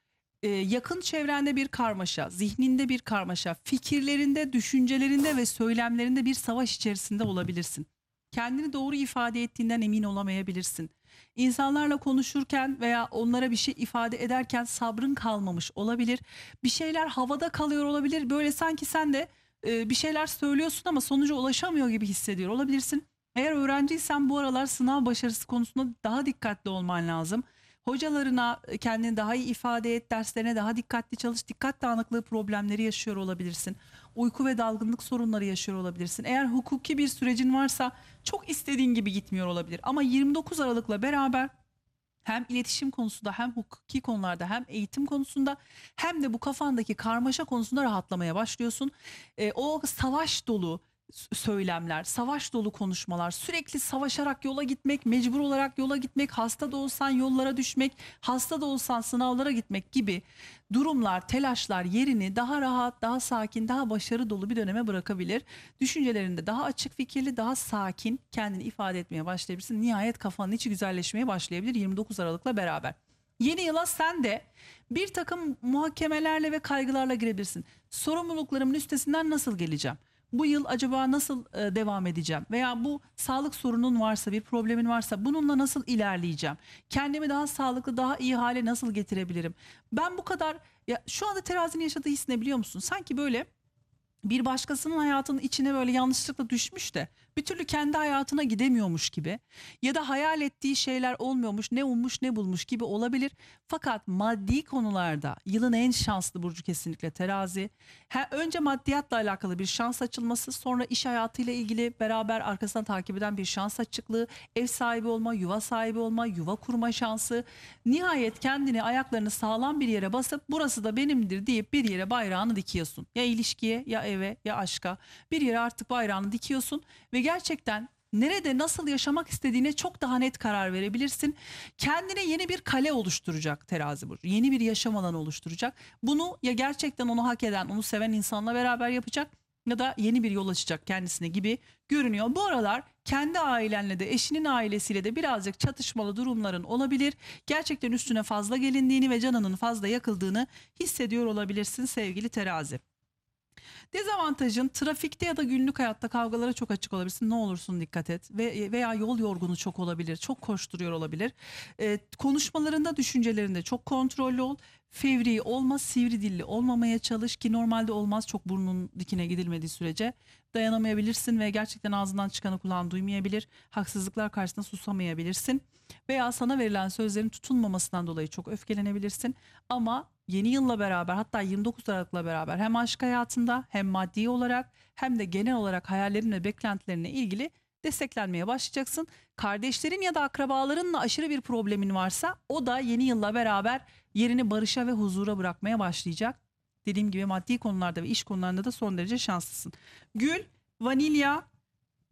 e, yakın çevrende bir karmaşa, zihninde bir karmaşa, fikirlerinde, düşüncelerinde ve söylemlerinde bir savaş içerisinde olabilirsin. Kendini doğru ifade ettiğinden emin olamayabilirsin. İnsanlarla konuşurken veya onlara bir şey ifade ederken sabrın kalmamış olabilir. Bir şeyler havada kalıyor olabilir. Böyle sanki sen de e, bir şeyler söylüyorsun ama sonuca ulaşamıyor gibi hissediyor olabilirsin. Eğer öğrenciysen bu aralar sınav başarısı konusunda daha dikkatli olman lazım hocalarına e, kendini daha iyi ifade et, derslerine daha dikkatli çalış, dikkat dağınıklığı problemleri yaşıyor olabilirsin. Uyku ve dalgınlık sorunları yaşıyor olabilirsin. Eğer hukuki bir sürecin varsa çok istediğin gibi gitmiyor olabilir. Ama 29 Aralık'la beraber hem iletişim konusunda hem hukuki konularda hem eğitim konusunda hem de bu kafandaki karmaşa konusunda rahatlamaya başlıyorsun. E, o savaş dolu söylemler, savaş dolu konuşmalar, sürekli savaşarak yola gitmek, mecbur olarak yola gitmek, hasta da olsan yollara düşmek, hasta da olsan sınavlara gitmek gibi durumlar, telaşlar yerini daha rahat, daha sakin, daha başarı dolu bir döneme bırakabilir. Düşüncelerinde daha açık fikirli, daha sakin kendini ifade etmeye başlayabilirsin. Nihayet kafanın içi güzelleşmeye başlayabilir 29 Aralık'la beraber. Yeni yıla sen de bir takım muhakemelerle ve kaygılarla girebilirsin. Sorumluluklarımın üstesinden nasıl geleceğim? bu yıl acaba nasıl e, devam edeceğim veya bu sağlık sorunun varsa bir problemin varsa bununla nasıl ilerleyeceğim? Kendimi daha sağlıklı daha iyi hale nasıl getirebilirim? Ben bu kadar ya şu anda terazinin yaşadığı hissini biliyor musun? Sanki böyle bir başkasının hayatının içine böyle yanlışlıkla düşmüş de bir türlü kendi hayatına gidemiyormuş gibi ya da hayal ettiği şeyler olmuyormuş ne ummuş ne bulmuş gibi olabilir. Fakat maddi konularda yılın en şanslı burcu kesinlikle terazi. Ha, önce maddiyatla alakalı bir şans açılması sonra iş hayatıyla ilgili beraber arkasından takip eden bir şans açıklığı, ev sahibi olma, yuva sahibi olma, yuva kurma şansı. Nihayet kendini ayaklarını sağlam bir yere basıp burası da benimdir deyip bir yere bayrağını dikiyorsun. Ya ilişkiye ya eve ya aşka bir yere artık bayrağını dikiyorsun ve gerçekten nerede nasıl yaşamak istediğine çok daha net karar verebilirsin. Kendine yeni bir kale oluşturacak terazi burcu. Yeni bir yaşam alanı oluşturacak. Bunu ya gerçekten onu hak eden, onu seven insanla beraber yapacak ya da yeni bir yol açacak kendisine gibi görünüyor. Bu aralar kendi ailenle de eşinin ailesiyle de birazcık çatışmalı durumların olabilir. Gerçekten üstüne fazla gelindiğini ve canının fazla yakıldığını hissediyor olabilirsin sevgili terazi. Dezavantajın trafikte ya da günlük hayatta kavgalara çok açık olabilirsin. Ne olursun dikkat et. Ve, veya yol yorgunu çok olabilir. Çok koşturuyor olabilir. E, konuşmalarında, düşüncelerinde çok kontrollü ol. Fevri olma, sivri dilli olmamaya çalış ki normalde olmaz çok burnun dikine gidilmediği sürece. Dayanamayabilirsin ve gerçekten ağzından çıkanı kulağın duymayabilir. Haksızlıklar karşısında susamayabilirsin. Veya sana verilen sözlerin tutulmamasından dolayı çok öfkelenebilirsin. Ama yeni yılla beraber hatta 29 Aralık'la beraber hem aşk hayatında hem maddi olarak hem de genel olarak hayallerin ve beklentilerine ilgili desteklenmeye başlayacaksın. Kardeşlerin ya da akrabalarınla aşırı bir problemin varsa o da yeni yılla beraber yerini barışa ve huzura bırakmaya başlayacak. Dediğim gibi maddi konularda ve iş konularında da son derece şanslısın. Gül, vanilya,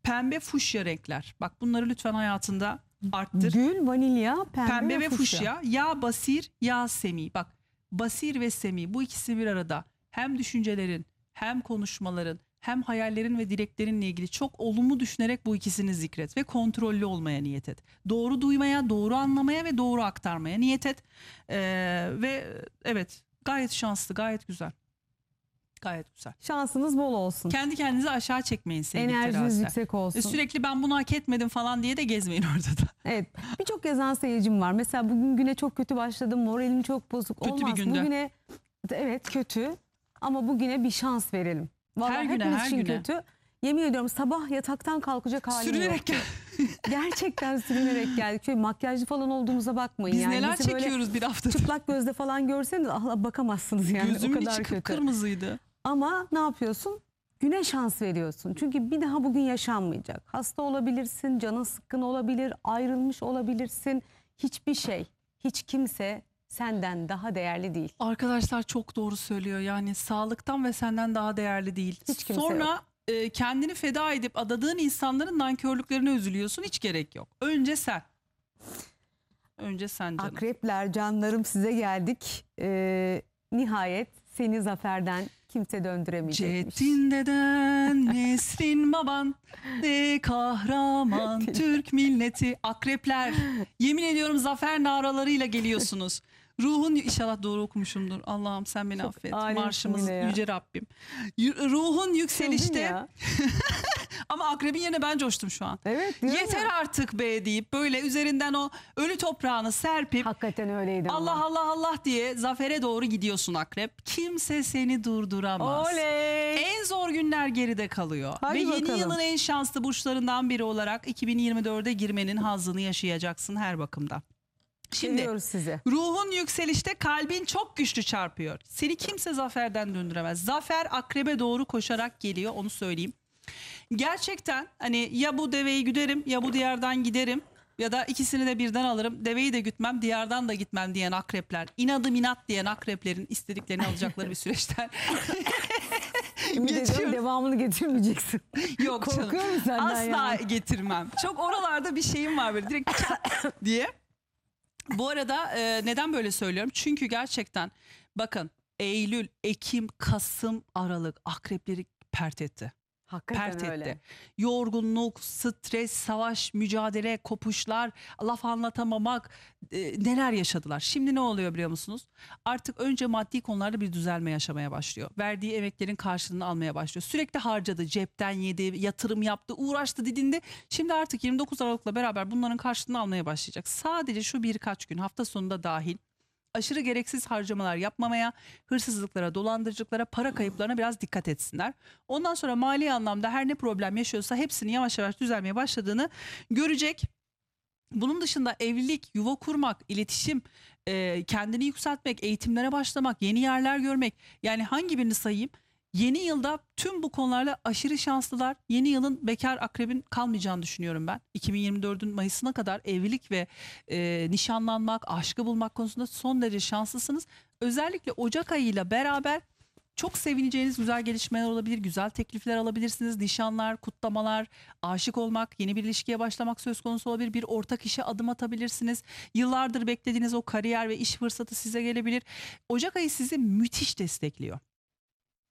pembe fuşya renkler. Bak bunları lütfen hayatında arttır. Gül, vanilya, pembe, pembe ve fuşya. fuşya. Ya basir, ya semi. Bak basir ve semi bu ikisi bir arada hem düşüncelerin hem konuşmaların hem hayallerin ve dileklerinle ilgili çok olumlu düşünerek bu ikisini zikret ve kontrollü olmaya niyet et. Doğru duymaya, doğru anlamaya ve doğru aktarmaya niyet et. Ee, ve evet gayet şanslı, gayet güzel. Gayet güzel. Şansınız bol olsun. Kendi kendinizi aşağı çekmeyin sevgili Enerjiniz yüksek olsun. E, sürekli ben bunu hak etmedim falan diye de gezmeyin orada da. Evet. Birçok yazan seyircim var. Mesela bugün güne çok kötü başladım. Moralim çok bozuk. Kötü Olmaz. bir günde. Bugüne evet kötü ama bugüne bir şans verelim. Vallahi her güne her için güne. kötü. Yemin ediyorum sabah yataktan kalkacak halim Sürünerek yok. Gerçekten sürünerek geldik. Şöyle makyajlı falan olduğumuza bakmayın. Biz yani neler Bizi çekiyoruz bir haftadır. Çıplak gözle falan görseniz Allah bakamazsınız yani Gözümün o kadar içi kötü. kırmızıydı. Ama ne yapıyorsun? Güne şans veriyorsun. Çünkü bir daha bugün yaşanmayacak. Hasta olabilirsin, canın sıkkın olabilir, ayrılmış olabilirsin. Hiçbir şey, hiç kimse senden daha değerli değil. Arkadaşlar çok doğru söylüyor. Yani sağlıktan ve senden daha değerli değil. Hiç kimse Sonra yok. E, kendini feda edip adadığın insanların nankörlüklerine üzülüyorsun. Hiç gerek yok. Önce sen. Önce sen canım. Akrepler canlarım size geldik. Ee, nihayet seni zaferden kimse döndüremeyecekmiş. Çetin deden, Nesrin baban, ne kahraman Türk milleti, akrepler. Yemin ediyorum zafer naralarıyla geliyorsunuz. Ruhun inşallah doğru okumuşumdur. Allah'ım sen beni Çok affet. Marşımız yüce Rabbim. Yü- Ruhun yükselişte. Ama akrebin yerine ben coştum şu an. Evet. Yeter mi? artık be deyip böyle üzerinden o ölü toprağını serpip. Hakikaten öyleydi. Allah ama. Allah Allah diye zafere doğru gidiyorsun akrep. Kimse seni durduramaz. Oley. En zor günler geride kalıyor. Hadi Ve bakalım. yeni yılın en şanslı burçlarından biri olarak 2024'e girmenin hazını yaşayacaksın her bakımda. Şimdi Geliyoruz size. ruhun yükselişte kalbin çok güçlü çarpıyor. Seni kimse zaferden döndüremez. Zafer akrebe doğru koşarak geliyor onu söyleyeyim. Gerçekten hani ya bu deveyi güderim ya bu diyardan giderim ya da ikisini de birden alırım. Deveyi de gütmem, diyardan da gitmem diyen akrepler. inadı minat diyen akreplerin istediklerini alacakları bir süreçten. Şimdi Geçiyorum. devamını getirmeyeceksin. Yok Korkuyor canım. musun senden Asla yani? getirmem. Çok oralarda bir şeyim var böyle direkt diye. Bu arada e, neden böyle söylüyorum? Çünkü gerçekten bakın Eylül, Ekim, Kasım, Aralık akrepleri pert etti. Hakikaten pert etti. Öyle. Yorgunluk, stres, savaş, mücadele, kopuşlar, laf anlatamamak e, neler yaşadılar. Şimdi ne oluyor biliyor musunuz? Artık önce maddi konularda bir düzelme yaşamaya başlıyor. Verdiği emeklerin karşılığını almaya başlıyor. Sürekli harcadı, cepten yedi, yatırım yaptı, uğraştı didinde. Şimdi artık 29 Aralık'la beraber bunların karşılığını almaya başlayacak. Sadece şu birkaç gün hafta sonunda dahil aşırı gereksiz harcamalar yapmamaya, hırsızlıklara, dolandırıcılıklara, para kayıplarına biraz dikkat etsinler. Ondan sonra mali anlamda her ne problem yaşıyorsa hepsini yavaş yavaş düzelmeye başladığını görecek. Bunun dışında evlilik, yuva kurmak, iletişim, kendini yükseltmek, eğitimlere başlamak, yeni yerler görmek. Yani hangi birini sayayım? Yeni yılda tüm bu konularla aşırı şanslılar. Yeni yılın bekar akrebin kalmayacağını düşünüyorum ben. 2024'ün Mayıs'ına kadar evlilik ve e, nişanlanmak, aşkı bulmak konusunda son derece şanslısınız. Özellikle Ocak ayıyla beraber çok sevineceğiniz güzel gelişmeler olabilir, güzel teklifler alabilirsiniz. Nişanlar, kutlamalar, aşık olmak, yeni bir ilişkiye başlamak söz konusu olabilir. Bir ortak işe adım atabilirsiniz. Yıllardır beklediğiniz o kariyer ve iş fırsatı size gelebilir. Ocak ayı sizi müthiş destekliyor.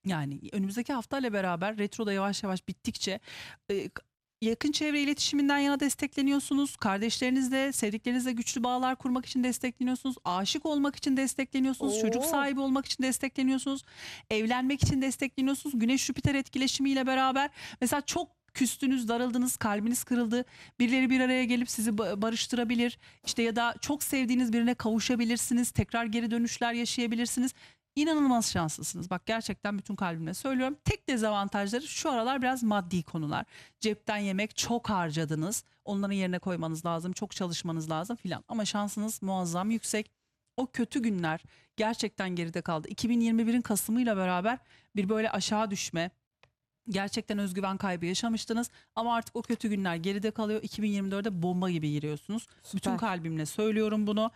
Yani önümüzdeki haftayla beraber retro da yavaş yavaş bittikçe e, yakın çevre iletişiminden yana destekleniyorsunuz. Kardeşlerinizle, sevdiklerinizle güçlü bağlar kurmak için destekleniyorsunuz. Aşık olmak için destekleniyorsunuz. Oo. Çocuk sahibi olmak için destekleniyorsunuz. Evlenmek için destekleniyorsunuz. Güneş-Jüpiter etkileşimiyle beraber mesela çok küstünüz, darıldınız, kalbiniz kırıldı. Birileri bir araya gelip sizi barıştırabilir. İşte ya da çok sevdiğiniz birine kavuşabilirsiniz. Tekrar geri dönüşler yaşayabilirsiniz. İnanılmaz şanslısınız. Bak gerçekten bütün kalbimle söylüyorum. Tek dezavantajları şu aralar biraz maddi konular. Cepten yemek çok harcadınız. Onların yerine koymanız lazım. Çok çalışmanız lazım filan. Ama şansınız muazzam yüksek. O kötü günler gerçekten geride kaldı. 2021'in Kasım'ıyla beraber bir böyle aşağı düşme, Gerçekten özgüven kaybı yaşamıştınız ama artık o kötü günler geride kalıyor. 2024'de bomba gibi giriyorsunuz. Süper. Bütün kalbimle söylüyorum bunu.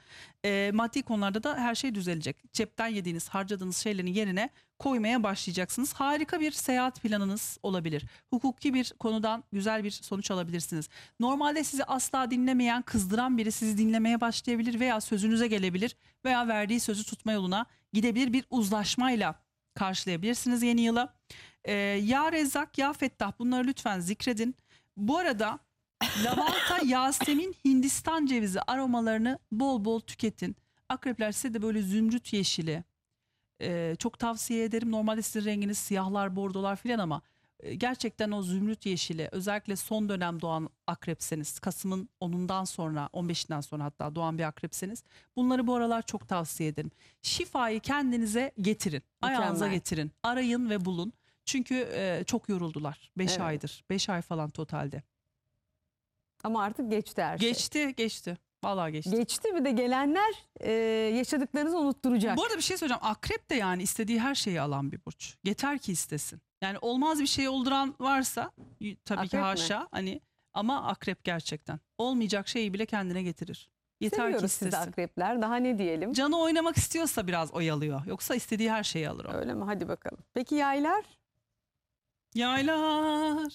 E, maddi konularda da her şey düzelecek. Cepten yediğiniz, harcadığınız şeylerin yerine koymaya başlayacaksınız. Harika bir seyahat planınız olabilir. Hukuki bir konudan güzel bir sonuç alabilirsiniz. Normalde sizi asla dinlemeyen, kızdıran biri sizi dinlemeye başlayabilir veya sözünüze gelebilir veya verdiği sözü tutma yoluna gidebilir bir uzlaşmayla karşılayabilirsiniz yeni yıla. E, ya Rezzak ya Fettah bunları lütfen zikredin. Bu arada lavanta, yasemin, Hindistan cevizi aromalarını bol bol tüketin. Akrepler size de böyle zümrüt yeşili. E, çok tavsiye ederim. Normalde sizin renginiz siyahlar, bordolar filan ama e, gerçekten o zümrüt yeşili özellikle son dönem doğan akrepseniz Kasım'ın 10'undan sonra 15'inden sonra hatta doğan bir akrepseniz bunları bu aralar çok tavsiye ederim. Şifayı kendinize getirin. Ayağınıza getirin. Arayın ve bulun. Çünkü e, çok yoruldular 5 Evet. aydır. 5 ay falan totalde. Ama artık geçti her şey. Geçti, geçti. Vallahi geçti. Geçti bir de gelenler e, yaşadıklarınızı unutturacak. Bu arada bir şey söyleyeceğim. Akrep de yani istediği her şeyi alan bir burç. Yeter ki istesin. Yani olmaz bir şey olduran varsa y- tabii ki Akrep mi? haşa hani ama akrep gerçekten. Olmayacak şeyi bile kendine getirir. Yeter ki Seviyoruz sizi istesin. akrepler. Daha ne diyelim? Canı oynamak istiyorsa biraz oyalıyor. Yoksa istediği her şeyi alır o. Öyle mi? Hadi bakalım. Peki yaylar? Yaylar.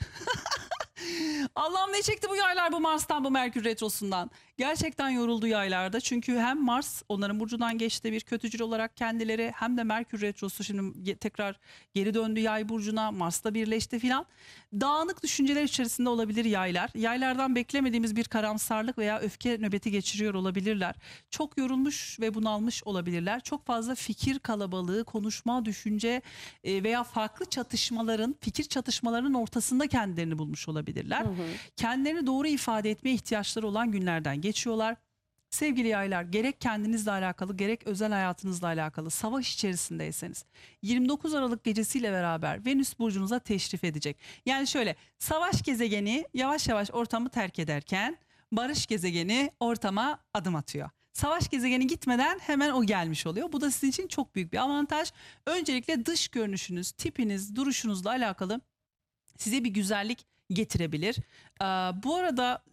Allah'ım ne çekti bu yaylar bu Mars'tan bu Merkür Retrosu'ndan gerçekten yoruldu yaylarda. Çünkü hem Mars onların burcundan geçti bir kötücül olarak kendileri hem de Merkür Retrosu şimdi tekrar geri döndü yay burcuna Mars'ta birleşti filan. Dağınık düşünceler içerisinde olabilir yaylar. Yaylardan beklemediğimiz bir karamsarlık veya öfke nöbeti geçiriyor olabilirler. Çok yorulmuş ve bunalmış olabilirler. Çok fazla fikir kalabalığı, konuşma, düşünce e, veya farklı çatışmaların, fikir çatışmalarının ortasında kendilerini bulmuş olabilirler. Hı hı. Kendilerini doğru ifade etmeye ihtiyaçları olan günlerden geçiyorlar. Sevgili yaylar gerek kendinizle alakalı gerek özel hayatınızla alakalı savaş içerisindeyseniz 29 Aralık gecesiyle beraber Venüs burcunuza teşrif edecek. Yani şöyle savaş gezegeni yavaş yavaş ortamı terk ederken barış gezegeni ortama adım atıyor. Savaş gezegeni gitmeden hemen o gelmiş oluyor. Bu da sizin için çok büyük bir avantaj. Öncelikle dış görünüşünüz, tipiniz, duruşunuzla alakalı size bir güzellik getirebilir. Ee, bu arada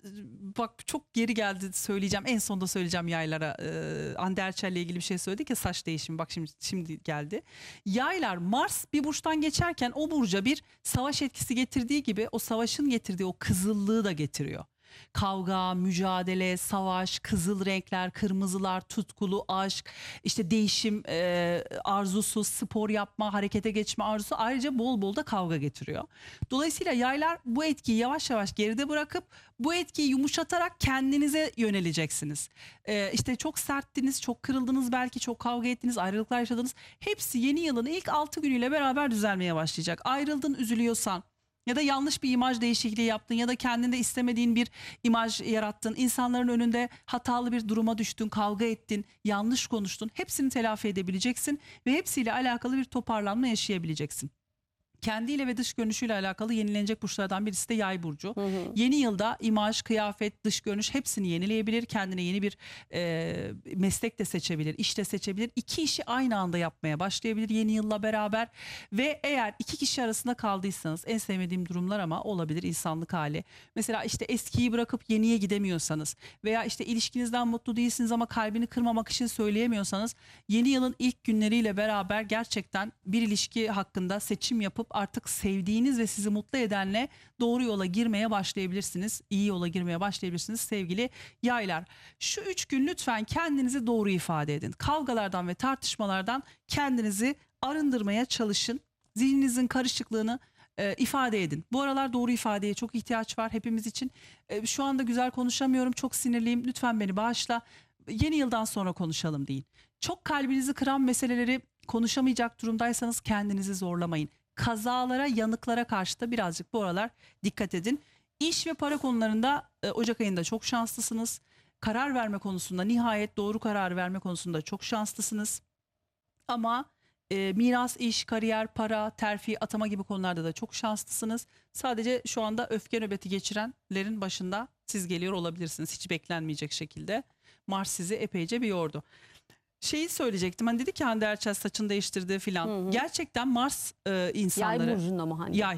bak çok geri geldi söyleyeceğim. En sonda söyleyeceğim yaylara. Ee, Hande Erçel'le ilgili bir şey söyledik ya saç değişimi. Bak şimdi şimdi geldi. Yaylar Mars bir burçtan geçerken o burca bir savaş etkisi getirdiği gibi o savaşın getirdiği o kızıllığı da getiriyor. Kavga, mücadele, savaş, kızıl renkler, kırmızılar, tutkulu, aşk, işte değişim e, arzusu, spor yapma, harekete geçme arzusu ayrıca bol bol da kavga getiriyor. Dolayısıyla yaylar bu etkiyi yavaş yavaş geride bırakıp bu etkiyi yumuşatarak kendinize yöneleceksiniz. E, işte çok serttiniz, çok kırıldınız belki, çok kavga ettiniz, ayrılıklar yaşadınız. Hepsi yeni yılın ilk 6 günüyle beraber düzelmeye başlayacak. Ayrıldın üzülüyorsan, ya da yanlış bir imaj değişikliği yaptın ya da kendinde istemediğin bir imaj yarattın. İnsanların önünde hatalı bir duruma düştün, kavga ettin, yanlış konuştun. Hepsini telafi edebileceksin ve hepsiyle alakalı bir toparlanma yaşayabileceksin kendiyle ve dış görünüşüyle alakalı yenilenecek burçlardan birisi de yay burcu. Hı hı. Yeni yılda imaj, kıyafet, dış görünüş hepsini yenileyebilir. Kendine yeni bir e, meslek de seçebilir, iş de seçebilir. İki işi aynı anda yapmaya başlayabilir yeni yılla beraber. Ve eğer iki kişi arasında kaldıysanız en sevmediğim durumlar ama olabilir insanlık hali. Mesela işte eskiyi bırakıp yeniye gidemiyorsanız veya işte ilişkinizden mutlu değilsiniz ama kalbini kırmamak için söyleyemiyorsanız yeni yılın ilk günleriyle beraber gerçekten bir ilişki hakkında seçim yapıp olup artık sevdiğiniz ve sizi mutlu edenle doğru yola girmeye başlayabilirsiniz. İyi yola girmeye başlayabilirsiniz sevgili yaylar. Şu üç gün lütfen kendinizi doğru ifade edin. Kavgalardan ve tartışmalardan kendinizi arındırmaya çalışın. Zihninizin karışıklığını e, ifade edin. Bu aralar doğru ifadeye çok ihtiyaç var hepimiz için. E, şu anda güzel konuşamıyorum, çok sinirliyim. Lütfen beni bağışla. Yeni yıldan sonra konuşalım deyin. Çok kalbinizi kıran meseleleri konuşamayacak durumdaysanız kendinizi zorlamayın kazalara, yanıklara karşı da birazcık bu aralar dikkat edin. İş ve para konularında e, Ocak ayında çok şanslısınız. Karar verme konusunda nihayet doğru karar verme konusunda çok şanslısınız. Ama e, miras, iş, kariyer, para, terfi, atama gibi konularda da çok şanslısınız. Sadece şu anda öfke nöbeti geçirenlerin başında siz geliyor olabilirsiniz hiç beklenmeyecek şekilde. Mars sizi epeyce bir yordu şeyi söyleyecektim. Hani dedi ki Hande Erçel saçını değiştirdi filan. Gerçekten Mars e, insanları. Yay burcunda mı Hande? Yay.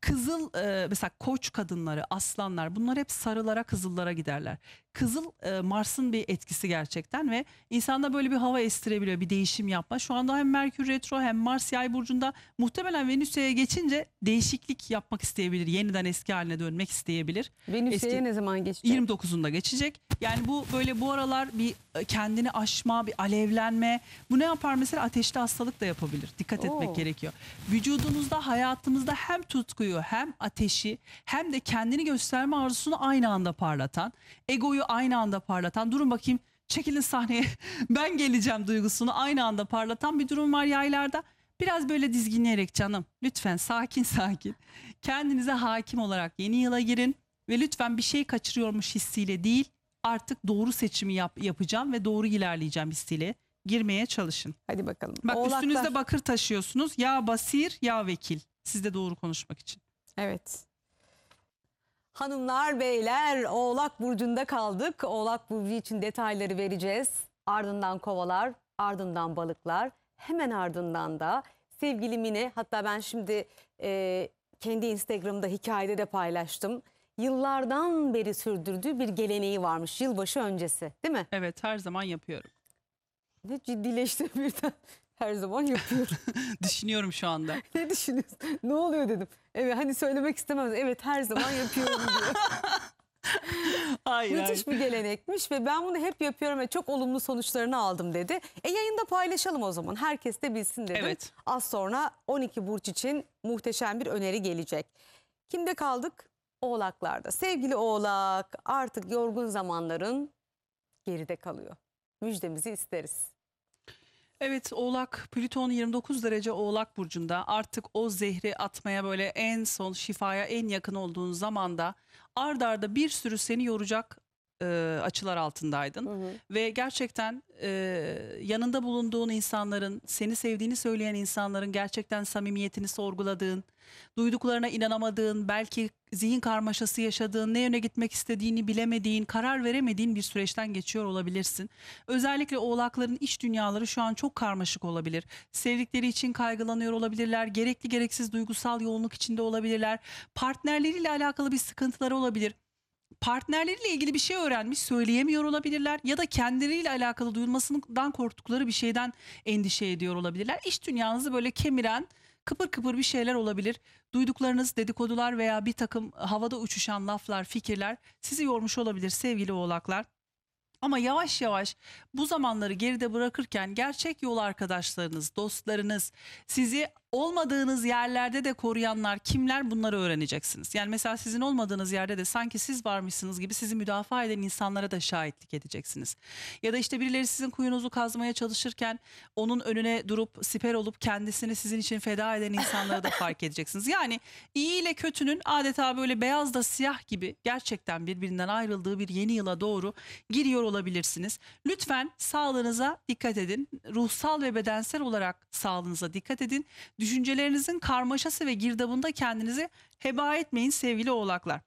Kızıl e, mesela koç kadınları, aslanlar bunlar hep sarılara, kızıllara giderler. Kızıl e, Mars'ın bir etkisi gerçekten ve insanda böyle bir hava estirebiliyor, bir değişim yapma. Şu anda hem Merkür retro hem Mars Yay burcunda muhtemelen Venüs'e geçince değişiklik yapmak isteyebilir. Yeniden eski haline dönmek isteyebilir. Venüs'e ne zaman geçecek? 29'unda geçecek. Yani bu böyle bu aralar bir e, kendini aşma, bir alevlenme. Bu ne yapar mesela ateşli hastalık da yapabilir. Dikkat etmek Oo. gerekiyor. Vücudunuzda, hayatımızda hem tutkuyu, hem ateşi, hem de kendini gösterme arzusunu aynı anda parlatan, egoyu duyguyu aynı anda parlatan durun bakayım çekilin sahneye ben geleceğim duygusunu aynı anda parlatan bir durum var yaylarda. Biraz böyle dizginleyerek canım lütfen sakin sakin kendinize hakim olarak yeni yıla girin ve lütfen bir şey kaçırıyormuş hissiyle değil artık doğru seçimi yap, yapacağım ve doğru ilerleyeceğim hissiyle girmeye çalışın. Hadi bakalım. Bak Oğlaklar. üstünüzde bakır taşıyorsunuz ya basir ya vekil sizde doğru konuşmak için. Evet Hanımlar, beyler, Oğlak Burcu'nda kaldık. Oğlak Burcu için detayları vereceğiz. Ardından kovalar, ardından balıklar, hemen ardından da sevgili Mine, hatta ben şimdi e, kendi Instagram'da hikayede de paylaştım. Yıllardan beri sürdürdüğü bir geleneği varmış yılbaşı öncesi değil mi? Evet her zaman yapıyorum. Ne ciddileşti birden her zaman yapıyorum. Düşünüyorum şu anda. ne düşünüyorsun? Ne oluyor dedim. Evet hani söylemek istemez. Evet her zaman yapıyorum diyor. Aynen. Müthiş bir gelenekmiş ve ben bunu hep yapıyorum ve çok olumlu sonuçlarını aldım dedi. E yayında paylaşalım o zaman. Herkes de bilsin dedim. Evet. Az sonra 12 burç için muhteşem bir öneri gelecek. Kimde kaldık? Oğlaklarda. Sevgili oğlak artık yorgun zamanların geride kalıyor. Müjdemizi isteriz. Evet Oğlak Plüton 29 derece Oğlak burcunda artık o zehri atmaya böyle en son şifaya en yakın olduğun zamanda ard arda bir sürü seni yoracak e, açılar altindaydın. Hı hı. Ve gerçekten e, yanında bulunduğun insanların, seni sevdiğini söyleyen insanların gerçekten samimiyetini sorguladığın, duyduklarına inanamadığın, belki zihin karmaşası yaşadığın, ne yöne gitmek istediğini bilemediğin, karar veremediğin bir süreçten geçiyor olabilirsin. Özellikle oğlakların iç dünyaları şu an çok karmaşık olabilir. Sevdikleri için kaygılanıyor olabilirler, gerekli gereksiz duygusal yoğunluk içinde olabilirler, partnerleriyle alakalı bir sıkıntıları olabilir partnerleriyle ilgili bir şey öğrenmiş söyleyemiyor olabilirler ya da kendileriyle alakalı duyulmasından korktukları bir şeyden endişe ediyor olabilirler. İş dünyanızı böyle kemiren kıpır kıpır bir şeyler olabilir. Duyduklarınız dedikodular veya bir takım havada uçuşan laflar, fikirler sizi yormuş olabilir sevgili oğlaklar. Ama yavaş yavaş bu zamanları geride bırakırken gerçek yol arkadaşlarınız, dostlarınız sizi olmadığınız yerlerde de koruyanlar kimler bunları öğreneceksiniz. Yani mesela sizin olmadığınız yerde de sanki siz varmışsınız gibi sizi müdafaa eden insanlara da şahitlik edeceksiniz. Ya da işte birileri sizin kuyunuzu kazmaya çalışırken onun önüne durup siper olup kendisini sizin için feda eden insanları da fark edeceksiniz. Yani iyi ile kötünün adeta böyle beyaz da siyah gibi gerçekten birbirinden ayrıldığı bir yeni yıla doğru giriyor olabilirsiniz. Lütfen sağlığınıza dikkat edin. Ruhsal ve bedensel olarak sağlığınıza dikkat edin Düşüncelerinizin karmaşası ve girdabında kendinizi heba etmeyin sevgili oğlaklar.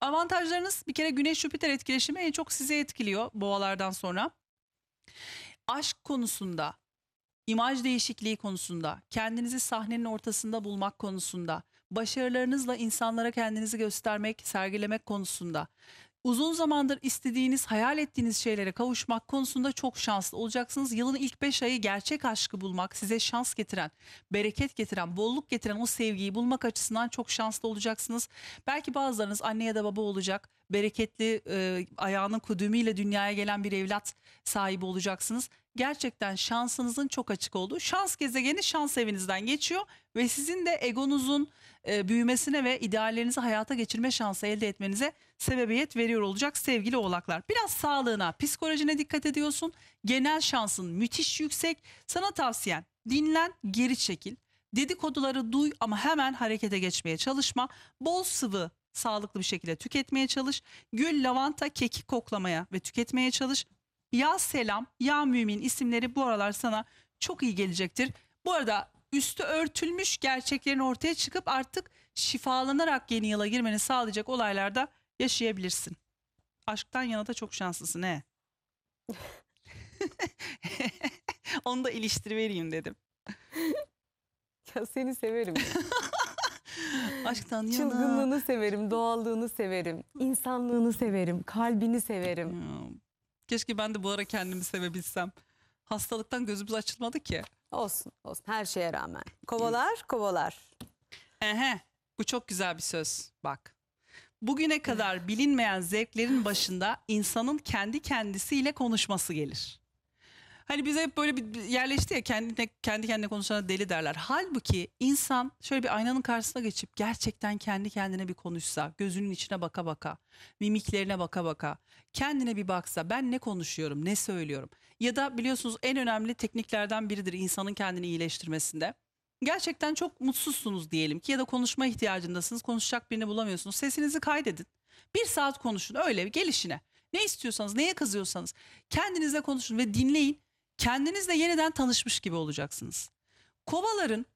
Avantajlarınız bir kere Güneş-Jüpiter etkileşimi en çok sizi etkiliyor boğalardan sonra. Aşk konusunda, imaj değişikliği konusunda, kendinizi sahnenin ortasında bulmak konusunda, başarılarınızla insanlara kendinizi göstermek, sergilemek konusunda, Uzun zamandır istediğiniz, hayal ettiğiniz şeylere kavuşmak konusunda çok şanslı olacaksınız. Yılın ilk 5 ayı gerçek aşkı bulmak, size şans getiren, bereket getiren, bolluk getiren o sevgiyi bulmak açısından çok şanslı olacaksınız. Belki bazılarınız anne ya da baba olacak. Bereketli, e, ayağının kudümüyle dünyaya gelen bir evlat sahibi olacaksınız gerçekten şansınızın çok açık olduğu şans gezegeni şans evinizden geçiyor ve sizin de egonuzun e, büyümesine ve ideallerinizi hayata geçirme şansı elde etmenize sebebiyet veriyor olacak sevgili oğlaklar. Biraz sağlığına, psikolojine dikkat ediyorsun. Genel şansın müthiş yüksek. Sana tavsiyen dinlen, geri çekil. Dedikoduları duy ama hemen harekete geçmeye çalışma. Bol sıvı sağlıklı bir şekilde tüketmeye çalış. Gül, lavanta, kekik koklamaya ve tüketmeye çalış. Ya Selam, Ya Mümin isimleri bu aralar sana çok iyi gelecektir. Bu arada üstü örtülmüş gerçeklerin ortaya çıkıp artık şifalanarak yeni yıla girmeni sağlayacak olaylarda yaşayabilirsin. Aşktan yana da çok şanslısın he. Onu da iliştirivereyim dedim. Ya seni severim. Aşktan yana. Çılgınlığını severim, doğallığını severim, insanlığını severim, kalbini severim. Ya, Keşke ben de bu ara kendimi sevebilsem. Hastalıktan gözümüz açılmadı ki. Olsun olsun her şeye rağmen. Kovalar kovalar. Ehe bu çok güzel bir söz bak. Bugüne kadar bilinmeyen zevklerin başında insanın kendi kendisiyle konuşması gelir. Hani bize hep böyle bir yerleşti ya kendine, kendi kendine konuşana deli derler. Halbuki insan şöyle bir aynanın karşısına geçip gerçekten kendi kendine bir konuşsa, gözünün içine baka baka, mimiklerine baka baka, kendine bir baksa ben ne konuşuyorum, ne söylüyorum. Ya da biliyorsunuz en önemli tekniklerden biridir insanın kendini iyileştirmesinde gerçekten çok mutsuzsunuz diyelim ki ya da konuşma ihtiyacındasınız. Konuşacak birini bulamıyorsunuz. Sesinizi kaydedin. Bir saat konuşun öyle gelişine. Ne istiyorsanız, neye kızıyorsanız kendinize konuşun ve dinleyin kendinizle yeniden tanışmış gibi olacaksınız. Kovaların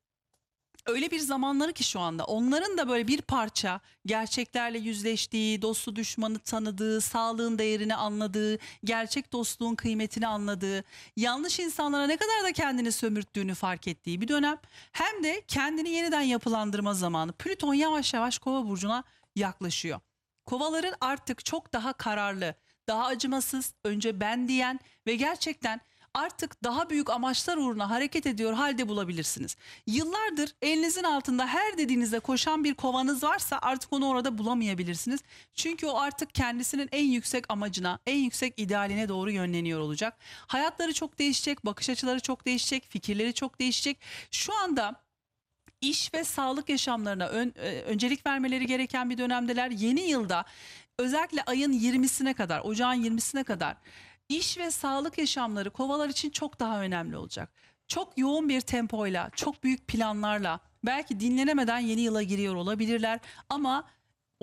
öyle bir zamanları ki şu anda onların da böyle bir parça gerçeklerle yüzleştiği, dostu düşmanı tanıdığı, sağlığın değerini anladığı, gerçek dostluğun kıymetini anladığı, yanlış insanlara ne kadar da kendini sömürttüğünü fark ettiği bir dönem. Hem de kendini yeniden yapılandırma zamanı. Plüton yavaş yavaş Kova burcuna yaklaşıyor. Kovaların artık çok daha kararlı, daha acımasız, önce ben diyen ve gerçekten artık daha büyük amaçlar uğruna hareket ediyor halde bulabilirsiniz. Yıllardır elinizin altında her dediğinizde koşan bir kovanız varsa artık onu orada bulamayabilirsiniz. Çünkü o artık kendisinin en yüksek amacına, en yüksek idealine doğru yönleniyor olacak. Hayatları çok değişecek, bakış açıları çok değişecek, fikirleri çok değişecek. Şu anda iş ve sağlık yaşamlarına ön, e, öncelik vermeleri gereken bir dönemdeler. Yeni yılda özellikle ayın 20'sine kadar, ocağın 20'sine kadar iş ve sağlık yaşamları kovalar için çok daha önemli olacak. Çok yoğun bir tempoyla, çok büyük planlarla belki dinlenemeden yeni yıla giriyor olabilirler ama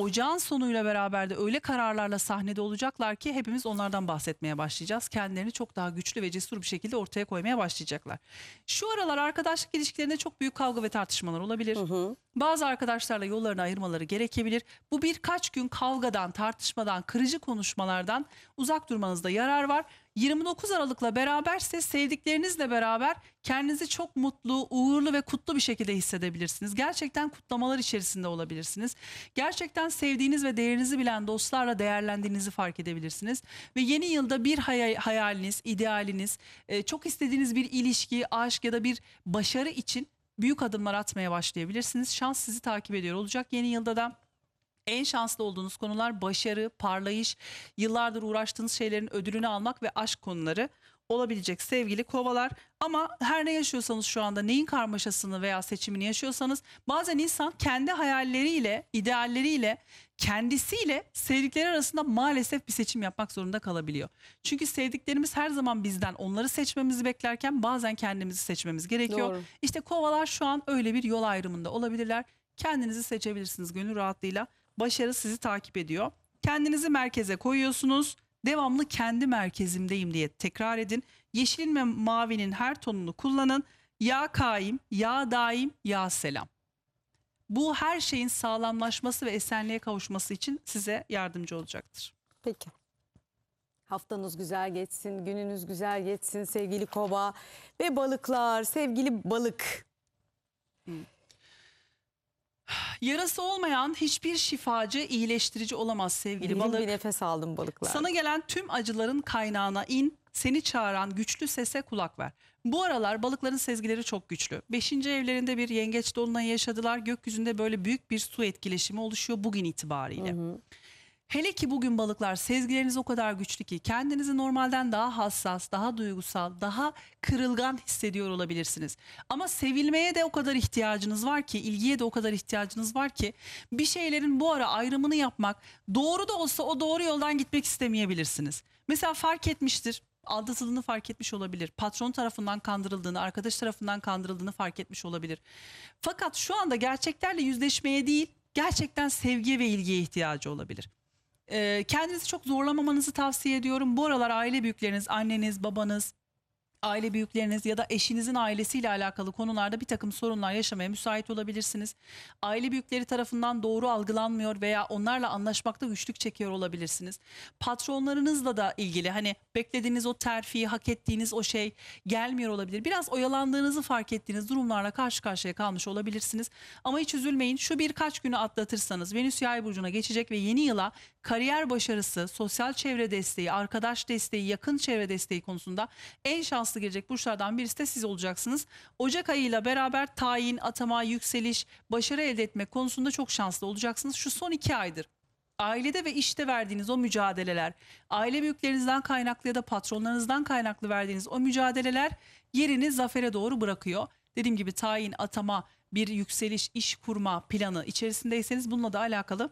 ocağın sonuyla beraber de öyle kararlarla sahnede olacaklar ki hepimiz onlardan bahsetmeye başlayacağız. Kendilerini çok daha güçlü ve cesur bir şekilde ortaya koymaya başlayacaklar. Şu aralar arkadaşlık ilişkilerinde çok büyük kavga ve tartışmalar olabilir. Hı hı. Bazı arkadaşlarla yollarını ayırmaları gerekebilir. Bu birkaç gün kavgadan, tartışmadan, kırıcı konuşmalardan uzak durmanızda yarar var. 29 Aralık'la beraberse sevdiklerinizle beraber kendinizi çok mutlu, uğurlu ve kutlu bir şekilde hissedebilirsiniz. Gerçekten kutlamalar içerisinde olabilirsiniz. Gerçekten sevdiğiniz ve değerinizi bilen dostlarla değerlendiğinizi fark edebilirsiniz. Ve yeni yılda bir hayaliniz, idealiniz, e, çok istediğiniz bir ilişki, aşk ya da bir başarı için büyük adımlar atmaya başlayabilirsiniz. Şans sizi takip ediyor olacak yeni yılda da en şanslı olduğunuz konular başarı, parlayış, yıllardır uğraştığınız şeylerin ödülünü almak ve aşk konuları olabilecek sevgili kovalar. Ama her ne yaşıyorsanız şu anda neyin karmaşasını veya seçimini yaşıyorsanız bazen insan kendi hayalleriyle, idealleriyle, kendisiyle sevdikleri arasında maalesef bir seçim yapmak zorunda kalabiliyor. Çünkü sevdiklerimiz her zaman bizden onları seçmemizi beklerken bazen kendimizi seçmemiz gerekiyor. Doğru. İşte kovalar şu an öyle bir yol ayrımında olabilirler. Kendinizi seçebilirsiniz gönül rahatlığıyla başarı sizi takip ediyor. Kendinizi merkeze koyuyorsunuz. Devamlı kendi merkezimdeyim diye tekrar edin. Yeşilin ve mavinin her tonunu kullanın. Ya kaim, ya daim, ya selam. Bu her şeyin sağlamlaşması ve esenliğe kavuşması için size yardımcı olacaktır. Peki. Haftanız güzel geçsin, gününüz güzel geçsin sevgili kova ve balıklar, sevgili balık. Hmm. Yarası olmayan hiçbir şifacı iyileştirici olamaz sevgili Derin balık. bir nefes aldım balıklar. Sana gelen tüm acıların kaynağına in, seni çağıran güçlü sese kulak ver. Bu aralar balıkların sezgileri çok güçlü. Beşinci evlerinde bir yengeç dolunayı yaşadılar. Gökyüzünde böyle büyük bir su etkileşimi oluşuyor bugün itibariyle. Hı hı. Hele ki bugün balıklar sezgileriniz o kadar güçlü ki kendinizi normalden daha hassas, daha duygusal, daha kırılgan hissediyor olabilirsiniz. Ama sevilmeye de o kadar ihtiyacınız var ki, ilgiye de o kadar ihtiyacınız var ki bir şeylerin bu ara ayrımını yapmak doğru da olsa o doğru yoldan gitmek istemeyebilirsiniz. Mesela fark etmiştir aldatıldığını fark etmiş olabilir. Patron tarafından kandırıldığını, arkadaş tarafından kandırıldığını fark etmiş olabilir. Fakat şu anda gerçeklerle yüzleşmeye değil, gerçekten sevgi ve ilgiye ihtiyacı olabilir kendinizi çok zorlamamanızı tavsiye ediyorum. Bu aralar aile büyükleriniz, anneniz, babanız, aile büyükleriniz ya da eşinizin ailesiyle alakalı konularda bir takım sorunlar yaşamaya müsait olabilirsiniz. Aile büyükleri tarafından doğru algılanmıyor veya onlarla anlaşmakta güçlük çekiyor olabilirsiniz. Patronlarınızla da ilgili hani beklediğiniz o terfi, hak ettiğiniz o şey gelmiyor olabilir. Biraz oyalandığınızı fark ettiğiniz durumlarla karşı karşıya kalmış olabilirsiniz. Ama hiç üzülmeyin şu birkaç günü atlatırsanız Venüs yay burcuna geçecek ve yeni yıla kariyer başarısı, sosyal çevre desteği, arkadaş desteği, yakın çevre desteği konusunda en şanslı şanslı gelecek burçlardan birisi de siz olacaksınız. Ocak ayıyla beraber tayin, atama, yükseliş, başarı elde etme konusunda çok şanslı olacaksınız. Şu son iki aydır ailede ve işte verdiğiniz o mücadeleler, aile büyüklerinizden kaynaklı ya da patronlarınızdan kaynaklı verdiğiniz o mücadeleler yerini zafere doğru bırakıyor. Dediğim gibi tayin, atama, bir yükseliş, iş kurma planı içerisindeyseniz bununla da alakalı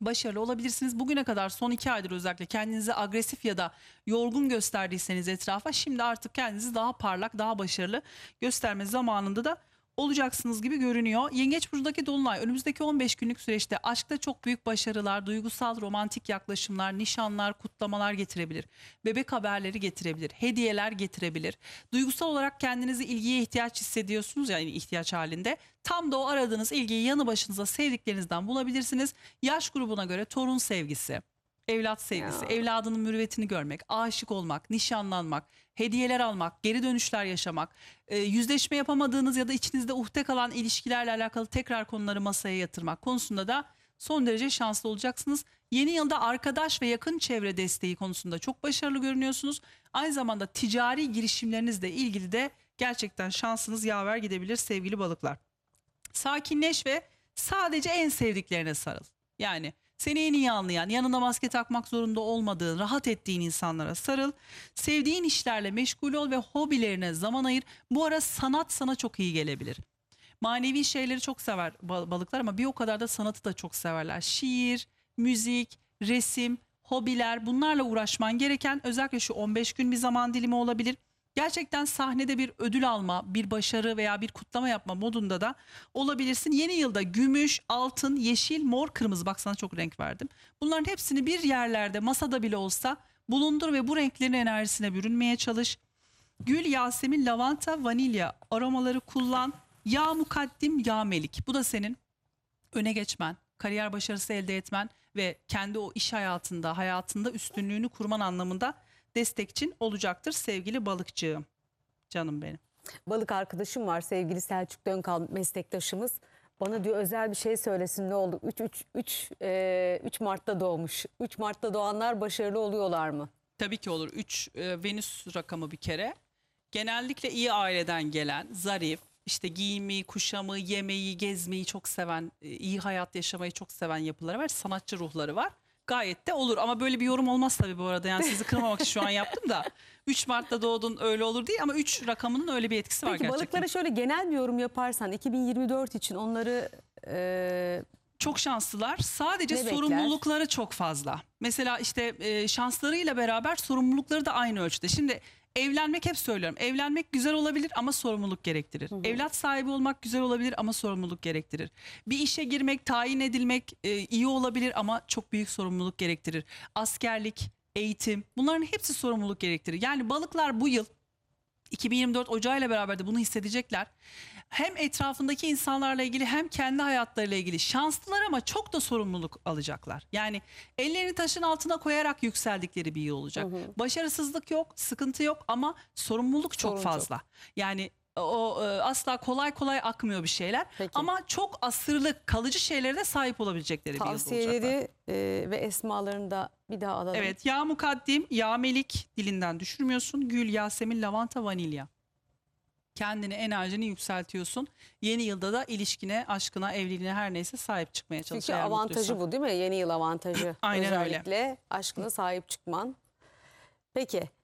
başarılı olabilirsiniz. Bugüne kadar son iki aydır özellikle kendinizi agresif ya da yorgun gösterdiyseniz etrafa şimdi artık kendinizi daha parlak, daha başarılı gösterme zamanında da olacaksınız gibi görünüyor. Yengeç burcundaki dolunay önümüzdeki 15 günlük süreçte aşkta çok büyük başarılar, duygusal romantik yaklaşımlar, nişanlar, kutlamalar getirebilir. Bebek haberleri getirebilir, hediyeler getirebilir. Duygusal olarak kendinizi ilgiye ihtiyaç hissediyorsunuz yani ihtiyaç halinde. Tam da o aradığınız ilgiyi yanı başınıza sevdiklerinizden bulabilirsiniz. Yaş grubuna göre torun sevgisi Evlat sevgisi, Ya. evladının mürüvvetini görmek, aşık olmak, nişanlanmak, hediyeler almak, geri dönüşler yaşamak, e, yüzleşme yapamadığınız ya da içinizde uhde kalan ilişkilerle alakalı tekrar konuları masaya yatırmak konusunda da son derece şanslı olacaksınız. Yeni yılda arkadaş ve yakın çevre desteği konusunda çok başarılı görünüyorsunuz. Aynı zamanda ticari girişimlerinizle ilgili de gerçekten şansınız yaver gidebilir sevgili balıklar sakinleş ve sadece en sevdiklerine sarıl. Yani seni en iyi anlayan, yanına maske takmak zorunda olmadığın, rahat ettiğin insanlara sarıl. Sevdiğin işlerle meşgul ol ve hobilerine zaman ayır. Bu ara sanat sana çok iyi gelebilir. Manevi şeyleri çok sever balıklar ama bir o kadar da sanatı da çok severler. Şiir, müzik, resim, hobiler bunlarla uğraşman gereken özellikle şu 15 gün bir zaman dilimi olabilir gerçekten sahnede bir ödül alma, bir başarı veya bir kutlama yapma modunda da olabilirsin. Yeni yılda gümüş, altın, yeşil, mor, kırmızı bak sana çok renk verdim. Bunların hepsini bir yerlerde masada bile olsa bulundur ve bu renklerin enerjisine bürünmeye çalış. Gül, yasemin, lavanta, vanilya aromaları kullan. Ya mukaddim, ya melik. Bu da senin öne geçmen, kariyer başarısı elde etmen ve kendi o iş hayatında, hayatında üstünlüğünü kurman anlamında destek için olacaktır sevgili balıkçığım. Canım benim. Balık arkadaşım var sevgili Selçuk Dönkal meslektaşımız. Bana diyor özel bir şey söylesin ne oldu? 3 3 3 3 Mart'ta doğmuş. 3 Mart'ta doğanlar başarılı oluyorlar mı? Tabii ki olur. 3 e, Venüs rakamı bir kere. Genellikle iyi aileden gelen, zarif, işte giyimi, kuşamı, yemeği, gezmeyi çok seven, e, iyi hayat yaşamayı çok seven yapıları var. Sanatçı ruhları var gayet de olur. Ama böyle bir yorum olmaz tabii bu arada. Yani sizi kırmamak için şu an yaptım da. 3 Mart'ta doğdun öyle olur değil ama 3 rakamının öyle bir etkisi var Peki, gerçekten. balıklara şöyle genel bir yorum yaparsan 2024 için onları... E, çok şanslılar. Sadece ne bekler? sorumlulukları çok fazla. Mesela işte e, şanslarıyla beraber sorumlulukları da aynı ölçüde. Şimdi evlenmek hep söylüyorum. Evlenmek güzel olabilir ama sorumluluk gerektirir. Hı hı. Evlat sahibi olmak güzel olabilir ama sorumluluk gerektirir. Bir işe girmek, tayin edilmek e, iyi olabilir ama çok büyük sorumluluk gerektirir. Askerlik, eğitim bunların hepsi sorumluluk gerektirir. Yani balıklar bu yıl 2024 Ocağı ile beraber de bunu hissedecekler hem etrafındaki insanlarla ilgili hem kendi hayatlarıyla ilgili şanslılar ama çok da sorumluluk alacaklar. Yani ellerini taşın altına koyarak yükseldikleri bir yıl olacak. Hı hı. Başarısızlık yok, sıkıntı yok ama sorumluluk çok Sorun fazla. Çok. Yani o e, asla kolay kolay akmıyor bir şeyler. Peki. Ama çok asırlık kalıcı şeylere de sahip olabilecekleri Tavsiyeleri, bir yıl olacaklar. Tavsiyeleri e, ve esmalarını da bir daha alalım. Evet ya mukaddim, ya melik dilinden düşürmüyorsun. Gül, yasemin, lavanta, vanilya kendini, enerjini yükseltiyorsun. Yeni yılda da ilişkine, aşkına, evliliğine her neyse sahip çıkmaya çalışıyorsun. Çünkü avantajı mutluysan. bu değil mi? Yeni yıl avantajı. Aynen Özellikle öyle. aşkına sahip çıkman. Peki